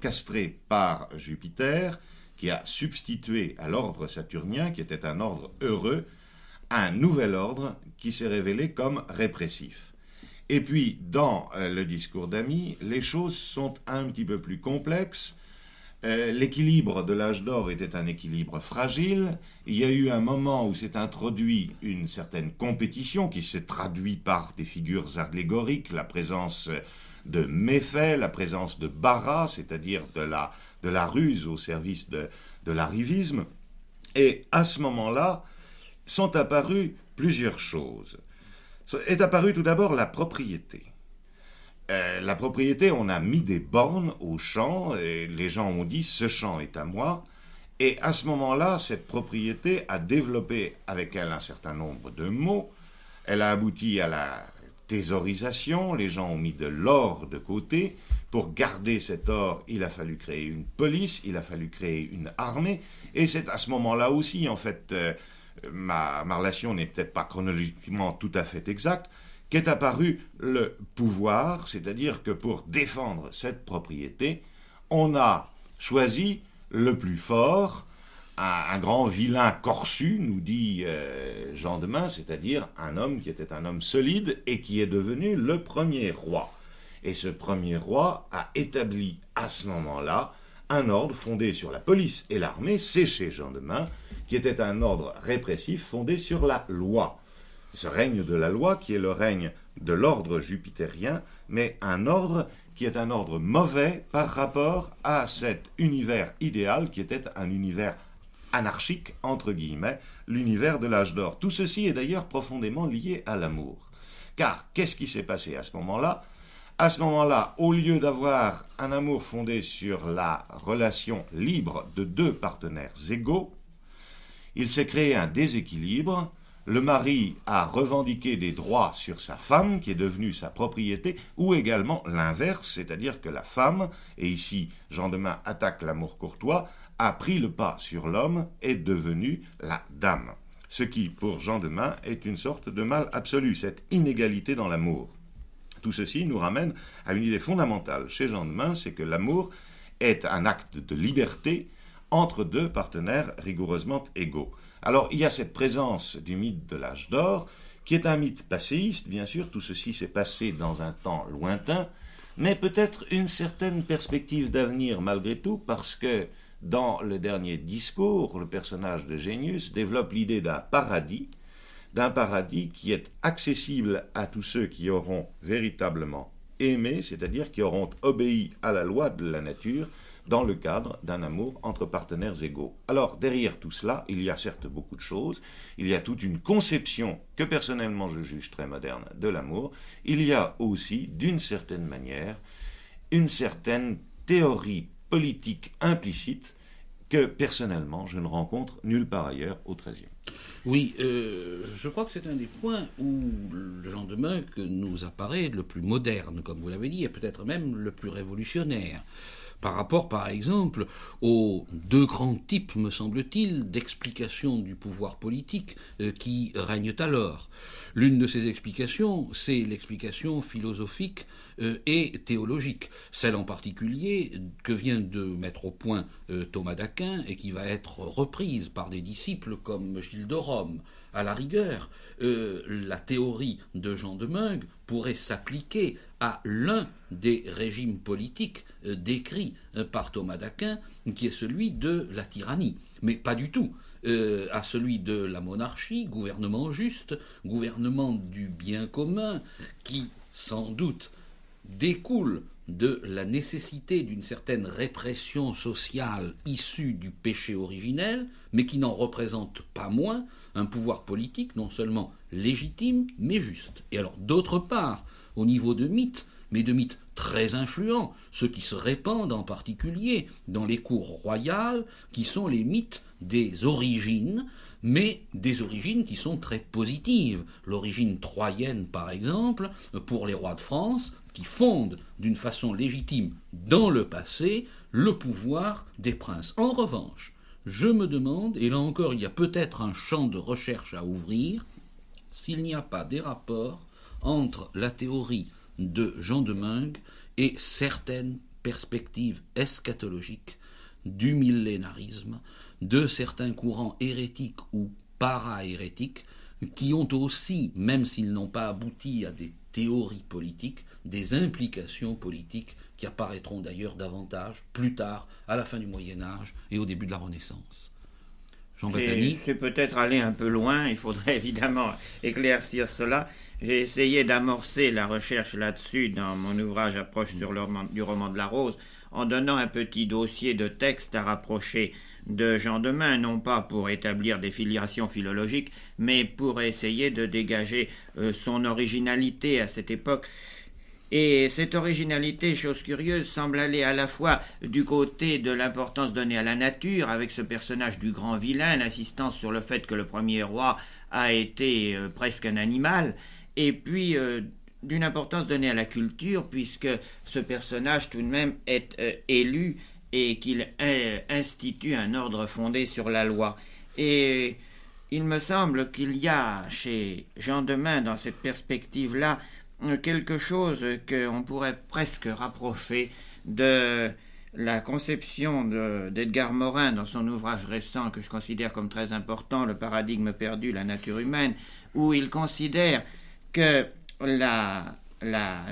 castré par Jupiter, qui a substitué à l'ordre saturnien, qui était un ordre heureux, un nouvel ordre qui s'est révélé comme répressif. Et puis, dans euh, le discours d'amis, les choses sont un petit peu plus complexes. Euh, l'équilibre de l'âge d'or était un équilibre fragile. Il y a eu un moment où s'est introduit une certaine compétition qui s'est traduite par des figures allégoriques, la présence de méfaits, la présence de barras, c'est-à-dire de la, de la ruse au service de, de l'arrivisme. Et à ce moment-là, sont apparues plusieurs choses est apparue tout d'abord la propriété. Euh, la propriété, on a mis des bornes au champ et les gens ont dit ce champ est à moi. Et à ce moment-là, cette propriété a développé avec elle un certain nombre de mots. Elle a abouti à la thésaurisation. Les gens ont mis de l'or de côté. Pour garder cet or, il a fallu créer une police, il a fallu créer une armée. Et c'est à ce moment-là aussi, en fait, euh, ma, relation n'est peut-être pas chronologiquement tout à fait exacte, qu'est apparu le pouvoir, c'est-à-dire que pour défendre cette propriété, on a choisi le plus fort, un, grand vilain corsu, nous dit euh, Jean de Main, c'est-à-dire un homme qui était un homme solide et qui est devenu le premier roi. Et ce premier roi a établi à ce moment-là un ordre fondé sur la police et l'armée, c'est chez Jean de Main, qui était un ordre répressif fondé sur la loi. Ce règne de la loi qui est le règne de l'ordre jupitérien, mais un ordre qui est un ordre mauvais par rapport à cet univers idéal qui était un univers anarchique, entre guillemets, l'univers de l'âge d'or. Tout ceci est d'ailleurs profondément lié à l'amour. Car qu'est-ce qui s'est passé à ce moment-là À ce moment-là, au lieu d'avoir un amour fondé sur la relation libre de deux partenaires égaux, il s'est créé un déséquilibre. Le mari a revendiqué des droits sur sa femme, qui est devenue sa propriété, ou également l'inverse, c'est-à-dire que la femme, et ici Jean Demain attaque l'amour courtois, a pris le pas sur l'homme et devenue la dame. Ce qui, pour Jean Demain, est une sorte de mal absolu, cette inégalité dans l'amour. Tout ceci nous ramène à une idée fondamentale chez Jean Demain, c'est que l'amour est un acte de liberté entre deux partenaires rigoureusement égaux. Alors il y a cette présence du mythe de l'âge d'or, qui est un mythe passéiste, bien sûr, tout ceci s'est passé dans un temps lointain, mais peut-être une certaine perspective d'avenir malgré tout, parce que dans le dernier discours, le personnage de Génius développe l'idée d'un paradis, d'un paradis qui est accessible à tous ceux qui auront véritablement aimé, c'est-à-dire qui auront obéi à la loi de la nature, dans le cadre d'un amour entre partenaires égaux. Alors derrière tout cela, il y a certes beaucoup de choses, il y a toute une conception que personnellement je juge très moderne de l'amour, il y a aussi d'une certaine manière une certaine théorie politique implicite que personnellement je ne rencontre nulle part ailleurs au XIIIe. Oui, euh, je crois que c'est un des points où le genre de que nous apparaît le plus moderne, comme vous l'avez dit, et peut-être même le plus révolutionnaire par rapport, par exemple, aux deux grands types, me semble-t-il, d'explications du pouvoir politique euh, qui règnent alors. L'une de ces explications, c'est l'explication philosophique euh, et théologique, celle en particulier que vient de mettre au point euh, Thomas d'Aquin et qui va être reprise par des disciples comme Gilles de Rome, à la rigueur, euh, la théorie de Jean de Meung pourrait s'appliquer à l'un des régimes politiques euh, décrits euh, par Thomas d'Aquin, qui est celui de la tyrannie, mais pas du tout à celui de la monarchie, gouvernement juste, gouvernement du bien commun, qui, sans doute, découle de la nécessité d'une certaine répression sociale issue du péché originel, mais qui n'en représente pas moins un pouvoir politique non seulement légitime, mais juste. Et alors, d'autre part, au niveau de mythes, mais de mythes très influents, ceux qui se répandent en particulier dans les cours royales, qui sont les mythes des origines, mais des origines qui sont très positives. L'origine troyenne, par exemple, pour les rois de France, qui fondent d'une façon légitime dans le passé le pouvoir des princes. En revanche, je me demande, et là encore il y a peut-être un champ de recherche à ouvrir, s'il n'y a pas des rapports entre la théorie de Jean de Mingue et certaines perspectives eschatologiques du millénarisme, de certains courants hérétiques ou para-hérétiques qui ont aussi, même s'ils n'ont pas abouti à des théories politiques, des implications politiques qui apparaîtront d'ailleurs davantage plus tard, à la fin du Moyen Âge et au début de la Renaissance. Jean C'est peut-être aller un peu loin, il faudrait évidemment éclaircir cela. J'ai essayé d'amorcer la recherche là-dessus dans mon ouvrage Approche sur le roman, du roman de la rose en donnant un petit dossier de texte à rapprocher de Jean de non pas pour établir des filiations philologiques, mais pour essayer de dégager euh, son originalité à cette époque. Et cette originalité, chose curieuse, semble aller à la fois du côté de l'importance donnée à la nature, avec ce personnage du grand vilain, l'insistance sur le fait que le premier roi a été euh, presque un animal, et puis euh, d'une importance donnée à la culture, puisque ce personnage tout de même est euh, élu et qu'il institue un ordre fondé sur la loi. Et il me semble qu'il y a chez Jean Demain, dans cette perspective-là, quelque chose qu'on pourrait presque rapprocher de la conception d'Edgar Morin dans son ouvrage récent que je considère comme très important, Le paradigme perdu, la nature humaine, où il considère que la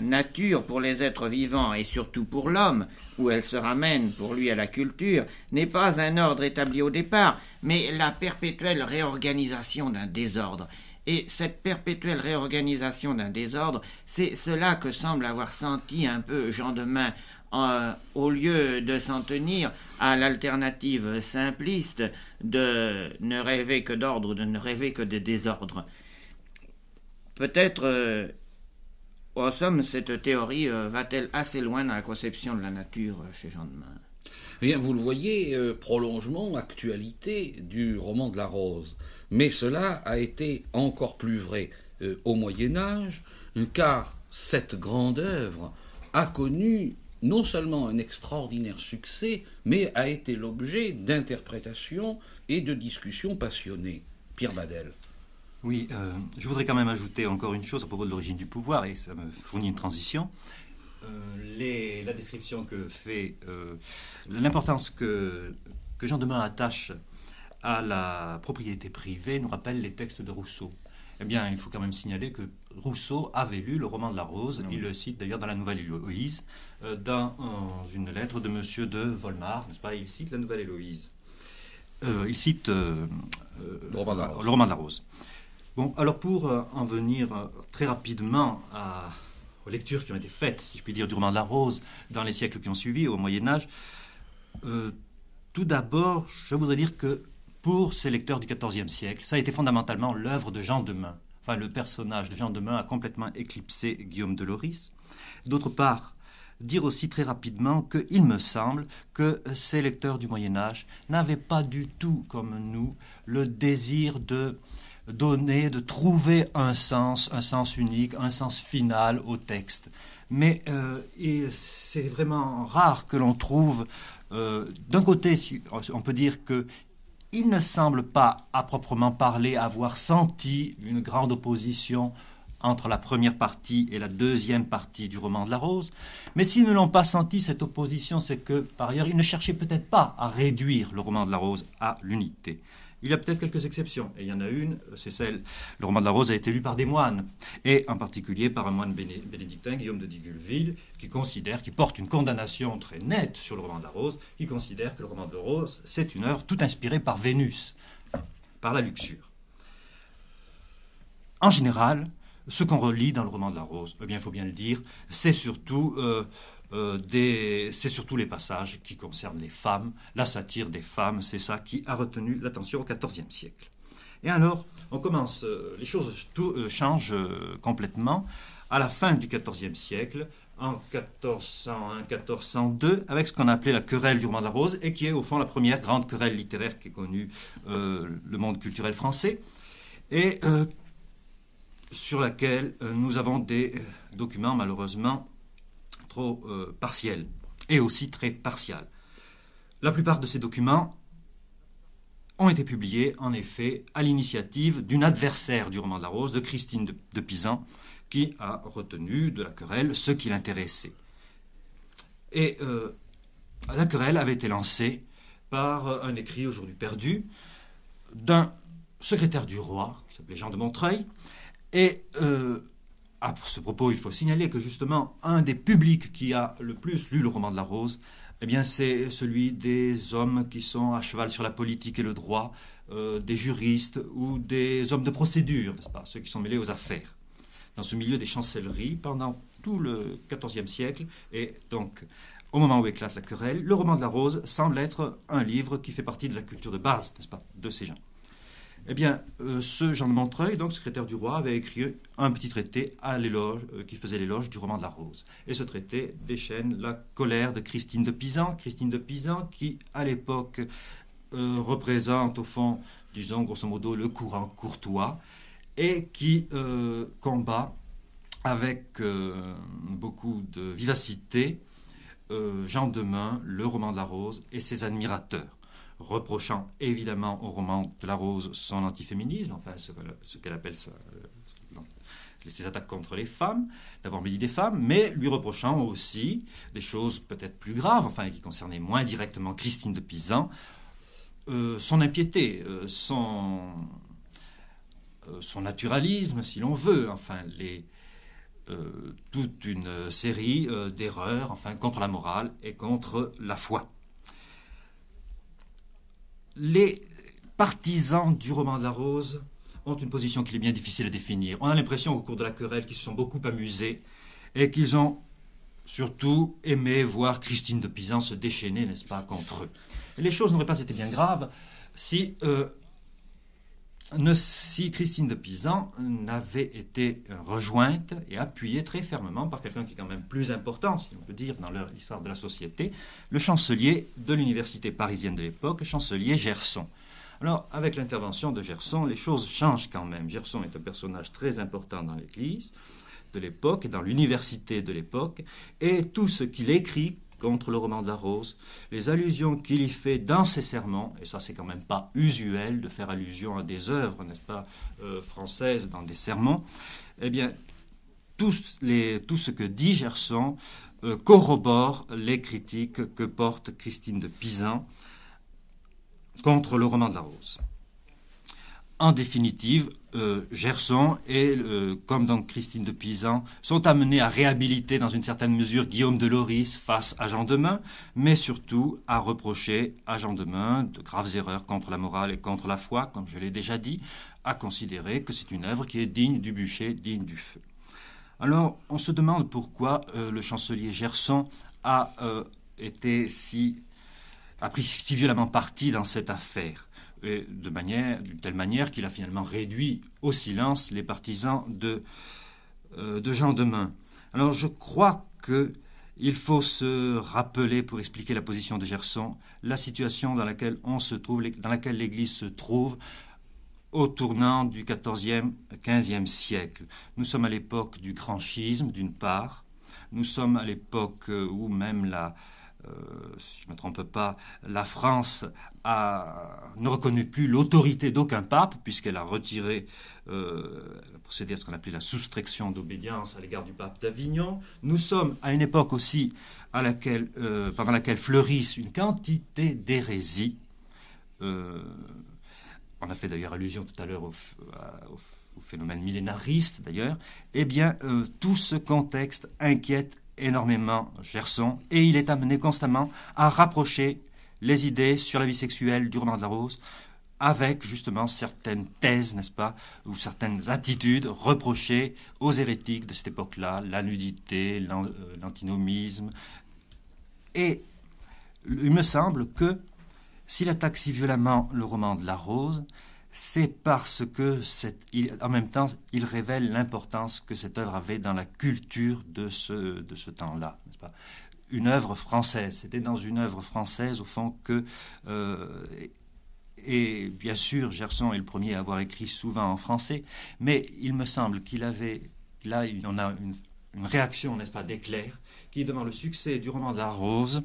nature pour les êtres vivants et surtout pour l'homme, où elle se ramène pour lui à la culture, n'est pas un ordre établi au départ, mais la perpétuelle réorganisation d'un désordre. Et cette perpétuelle réorganisation d'un désordre, c'est cela que semble avoir senti un peu Jean Demain. Euh, au lieu de s'en tenir à l'alternative simpliste de ne rêver que d'ordre ou de ne rêver que de désordre. Peut-être, euh, en somme, cette théorie euh, va-t-elle assez loin dans la conception de la nature chez Jean de eh bien, vous le voyez, prolongement, actualité du roman de la rose. Mais cela a été encore plus vrai euh, au Moyen Âge, car cette grande œuvre a connu non seulement un extraordinaire succès, mais a été l'objet d'interprétations et de discussions passionnées. Pierre Badel. Oui, euh, je voudrais quand même ajouter encore une chose à propos de l'origine du pouvoir, et ça me fournit une transition. Euh, la description que fait, l'importance que, que Jean Demain attache à la propriété privée nous rappelle les textes de Rousseau. Eh bien, il faut quand même signaler que Rousseau avait lu le roman de la Rose. Il le cite d'ailleurs dans la Nouvelle Héloïse, euh, dans euh, une lettre de Monsieur de Volmar, n'est-ce pas Il cite la Nouvelle Héloïse. Euh, il cite le roman, de la Rose. Bon, alors pour en venir très rapidement à, aux lectures qui ont été faites, si je puis dire, du roman de la Rose dans les siècles qui ont suivi, au Moyen Âge, tout d'abord, je voudrais dire que pour ses lecteurs du XIVe siècle. Ça a été fondamentalement l'œuvre de Jean Demain. Enfin, le personnage de Jean Demain a complètement éclipsé Guillaume de D'autre part, dire aussi très rapidement qu'il me semble que ces lecteurs du Moyen Âge n'avaient pas du tout, comme nous, le désir de donner, de trouver un sens, un sens unique, un sens final au texte. Mais euh, c'est vraiment rare que l'on trouve, euh, d'un côté, on peut dire que il ne semble pas, à proprement parler, avoir senti une grande opposition entre la première partie et la deuxième partie du roman de la rose. Mais s'ils ne l'ont pas senti, cette opposition, c'est que, par ailleurs, ils ne cherchaient peut-être pas à réduire le roman de la rose à l'unité. Il y a peut-être quelques exceptions, et il y en a une, c'est celle, le roman de la Rose a été lu par des moines, et en particulier par un moine bénédictin, Guillaume de Digulville, qui considère, qui porte une condamnation très nette sur le roman de la Rose, qui considère que le roman de la Rose, c'est une œuvre tout inspirée par Vénus, par la luxure. En général, ce qu'on relit dans le roman de la Rose, eh bien, il faut bien le dire, c'est surtout, euh, euh, surtout les passages qui concernent les femmes, la satire des femmes, c'est ça qui a retenu l'attention au XIVe siècle. Et alors, on commence, euh, les choses changent complètement à la fin du XIVe siècle, en 1401-1402, avec ce qu'on appelait la querelle du roman de la Rose, et qui est au fond la première grande querelle littéraire qui connue le monde culturel français, et sur laquelle euh, nous avons des euh, documents malheureusement trop euh, partiels et aussi très partiels. La plupart de ces documents ont été publiés en effet à l'initiative d'une adversaire du roman de la Rose, de Christine de, Pisan, qui a retenu de la querelle ce qui l'intéressait. Et la querelle avait été lancée par un écrit aujourd'hui perdu d'un secrétaire du roi, qui s'appelait Jean de Montreuil, et à euh, ah, ce propos, il faut signaler que justement, un des publics qui a le plus lu le roman de la Rose, eh bien, c'est celui des hommes qui sont à cheval sur la politique et le droit, euh, des juristes ou des hommes de procédure, n'est-ce pas, ceux qui sont mêlés aux affaires. Dans ce milieu des chancelleries, pendant tout le XIVe siècle, et donc au moment où éclate la querelle, le roman de la Rose semble être un livre qui fait partie de la culture de base, n'est-ce pas, de ces gens. Eh bien, euh, ce Jean de Montreuil, donc secrétaire du roi, avait écrit un petit traité à l'éloge, euh, qui faisait l'éloge du roman de la Rose. Et ce traité déchaîne la colère de Christine de Pisan, Christine de Pisan qui, à l'époque, euh, représente au fond, disons grosso modo, le courant courtois, et qui combat avec beaucoup de vivacité Jean de Main, le roman de la Rose et ses admirateurs reprochant évidemment au roman de la Rose son antiféminisme, enfin ce, qu'elle appelle ses euh, attaques contre les femmes, d'avoir médié des femmes, mais lui reprochant aussi des choses peut-être plus graves, enfin qui concernaient moins directement Christine de Pisan, euh, son impiété, euh, son, son naturalisme, si l'on veut, enfin toute une série d'erreurs, enfin contre la morale et contre la foi les partisans du roman de la rose ont une position qui est bien difficile à définir. On a l'impression au cours de la querelle qu'ils se sont beaucoup amusés et qu'ils ont surtout aimé voir Christine de Pisan se déchaîner, n'est-ce pas, contre eux. Les choses n'auraient pas été bien graves si euh, si Christine de Pisan n'avait été euh, rejointe et appuyée très fermement par quelqu'un qui est quand même plus important, si on peut dire, dans l'histoire de la société, le chancelier de l'université parisienne de l'époque, le chancelier Gerson. Alors, avec l'intervention de Gerson, les choses changent quand même. Gerson est un personnage très important dans l'Église de l'époque, et dans l'université de l'époque, et tout ce qu'il écrit contre le roman de la rose, les allusions qu'il y fait dans ses sermons, et ça c'est quand même pas usuel de faire allusion à des œuvres, n'est-ce pas, euh, françaises dans des sermons, eh bien, tout, les, tout ce que dit Gerson euh, corrobore les critiques que porte Christine de Pisan contre le roman de la rose. En définitive, euh, Gerson et, euh, comme donc Christine de Pisan, sont amenés à réhabiliter dans une certaine mesure Guillaume de Loris face à Jean Demain, mais surtout à reprocher à Jean Demain de graves erreurs contre la morale et contre la foi, comme je l'ai déjà dit, à considérer que c'est une œuvre qui est digne du bûcher, digne du feu. Alors, on se demande pourquoi euh, le chancelier Gerson a été si a pris si violemment parti dans cette affaire et de, manière, telle manière qu'il a finalement réduit au silence les partisans de, euh, de Jean Demain. Alors je crois qu'il faut se rappeler, pour expliquer la position de Gerson, la situation dans laquelle on se trouve, dans laquelle l'Église se trouve au tournant du XIVe, XVe siècle. Nous sommes à l'époque du grand schisme, d'une part. Nous sommes à l'époque où même la, euh, si je ne me trompe pas, la France a, ne reconnaît plus l'autorité d'aucun pape, puisqu'elle a retiré, euh, elle a procédé à ce qu'on appelait la soustraction d'obédience à l'égard du pape d'Avignon. Nous sommes à une époque aussi à laquelle, euh, pendant laquelle fleurissent une quantité d'hérésies. on a fait d'ailleurs allusion tout à l'heure au, au, phénomène millénariste, d'ailleurs. Eh bien, tout ce contexte inquiète énormément Gerson et il est amené constamment à rapprocher les idées sur la vie sexuelle du roman de la Rose avec justement certaines thèses, n'est-ce pas, ou certaines attitudes reprochées aux hérétiques de cette époque-là, la nudité, euh, l'antinomisme. Et il me semble que s'il attaque si violemment le roman de la Rose, c'est parce que en même temps, il révèle l'importance que cette œuvre avait dans la culture de ce, temps-là, Une œuvre française. C'était dans une œuvre française, au fond, que euh, et bien sûr, Gerson est le premier à avoir écrit souvent en français, mais il me semble qu'il avait là, il y en a une, réaction, n'est-ce pas, d'éclair, qui devant le succès du roman de la Rose,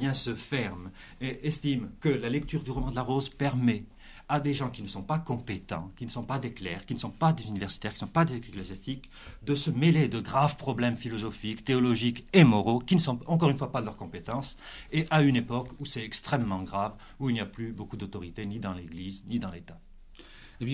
eh se ferme et estime que la lecture du roman de la Rose permet à des gens qui ne sont pas compétents, qui ne sont pas des clercs, qui ne sont pas des universitaires, qui ne sont pas des ecclésiastiques, de se mêler de graves problèmes philosophiques, théologiques et moraux qui ne sont encore une fois pas de leur compétence, et à une époque où c'est extrêmement grave, où il n'y a plus beaucoup d'autorité ni dans l'Église ni dans l'État.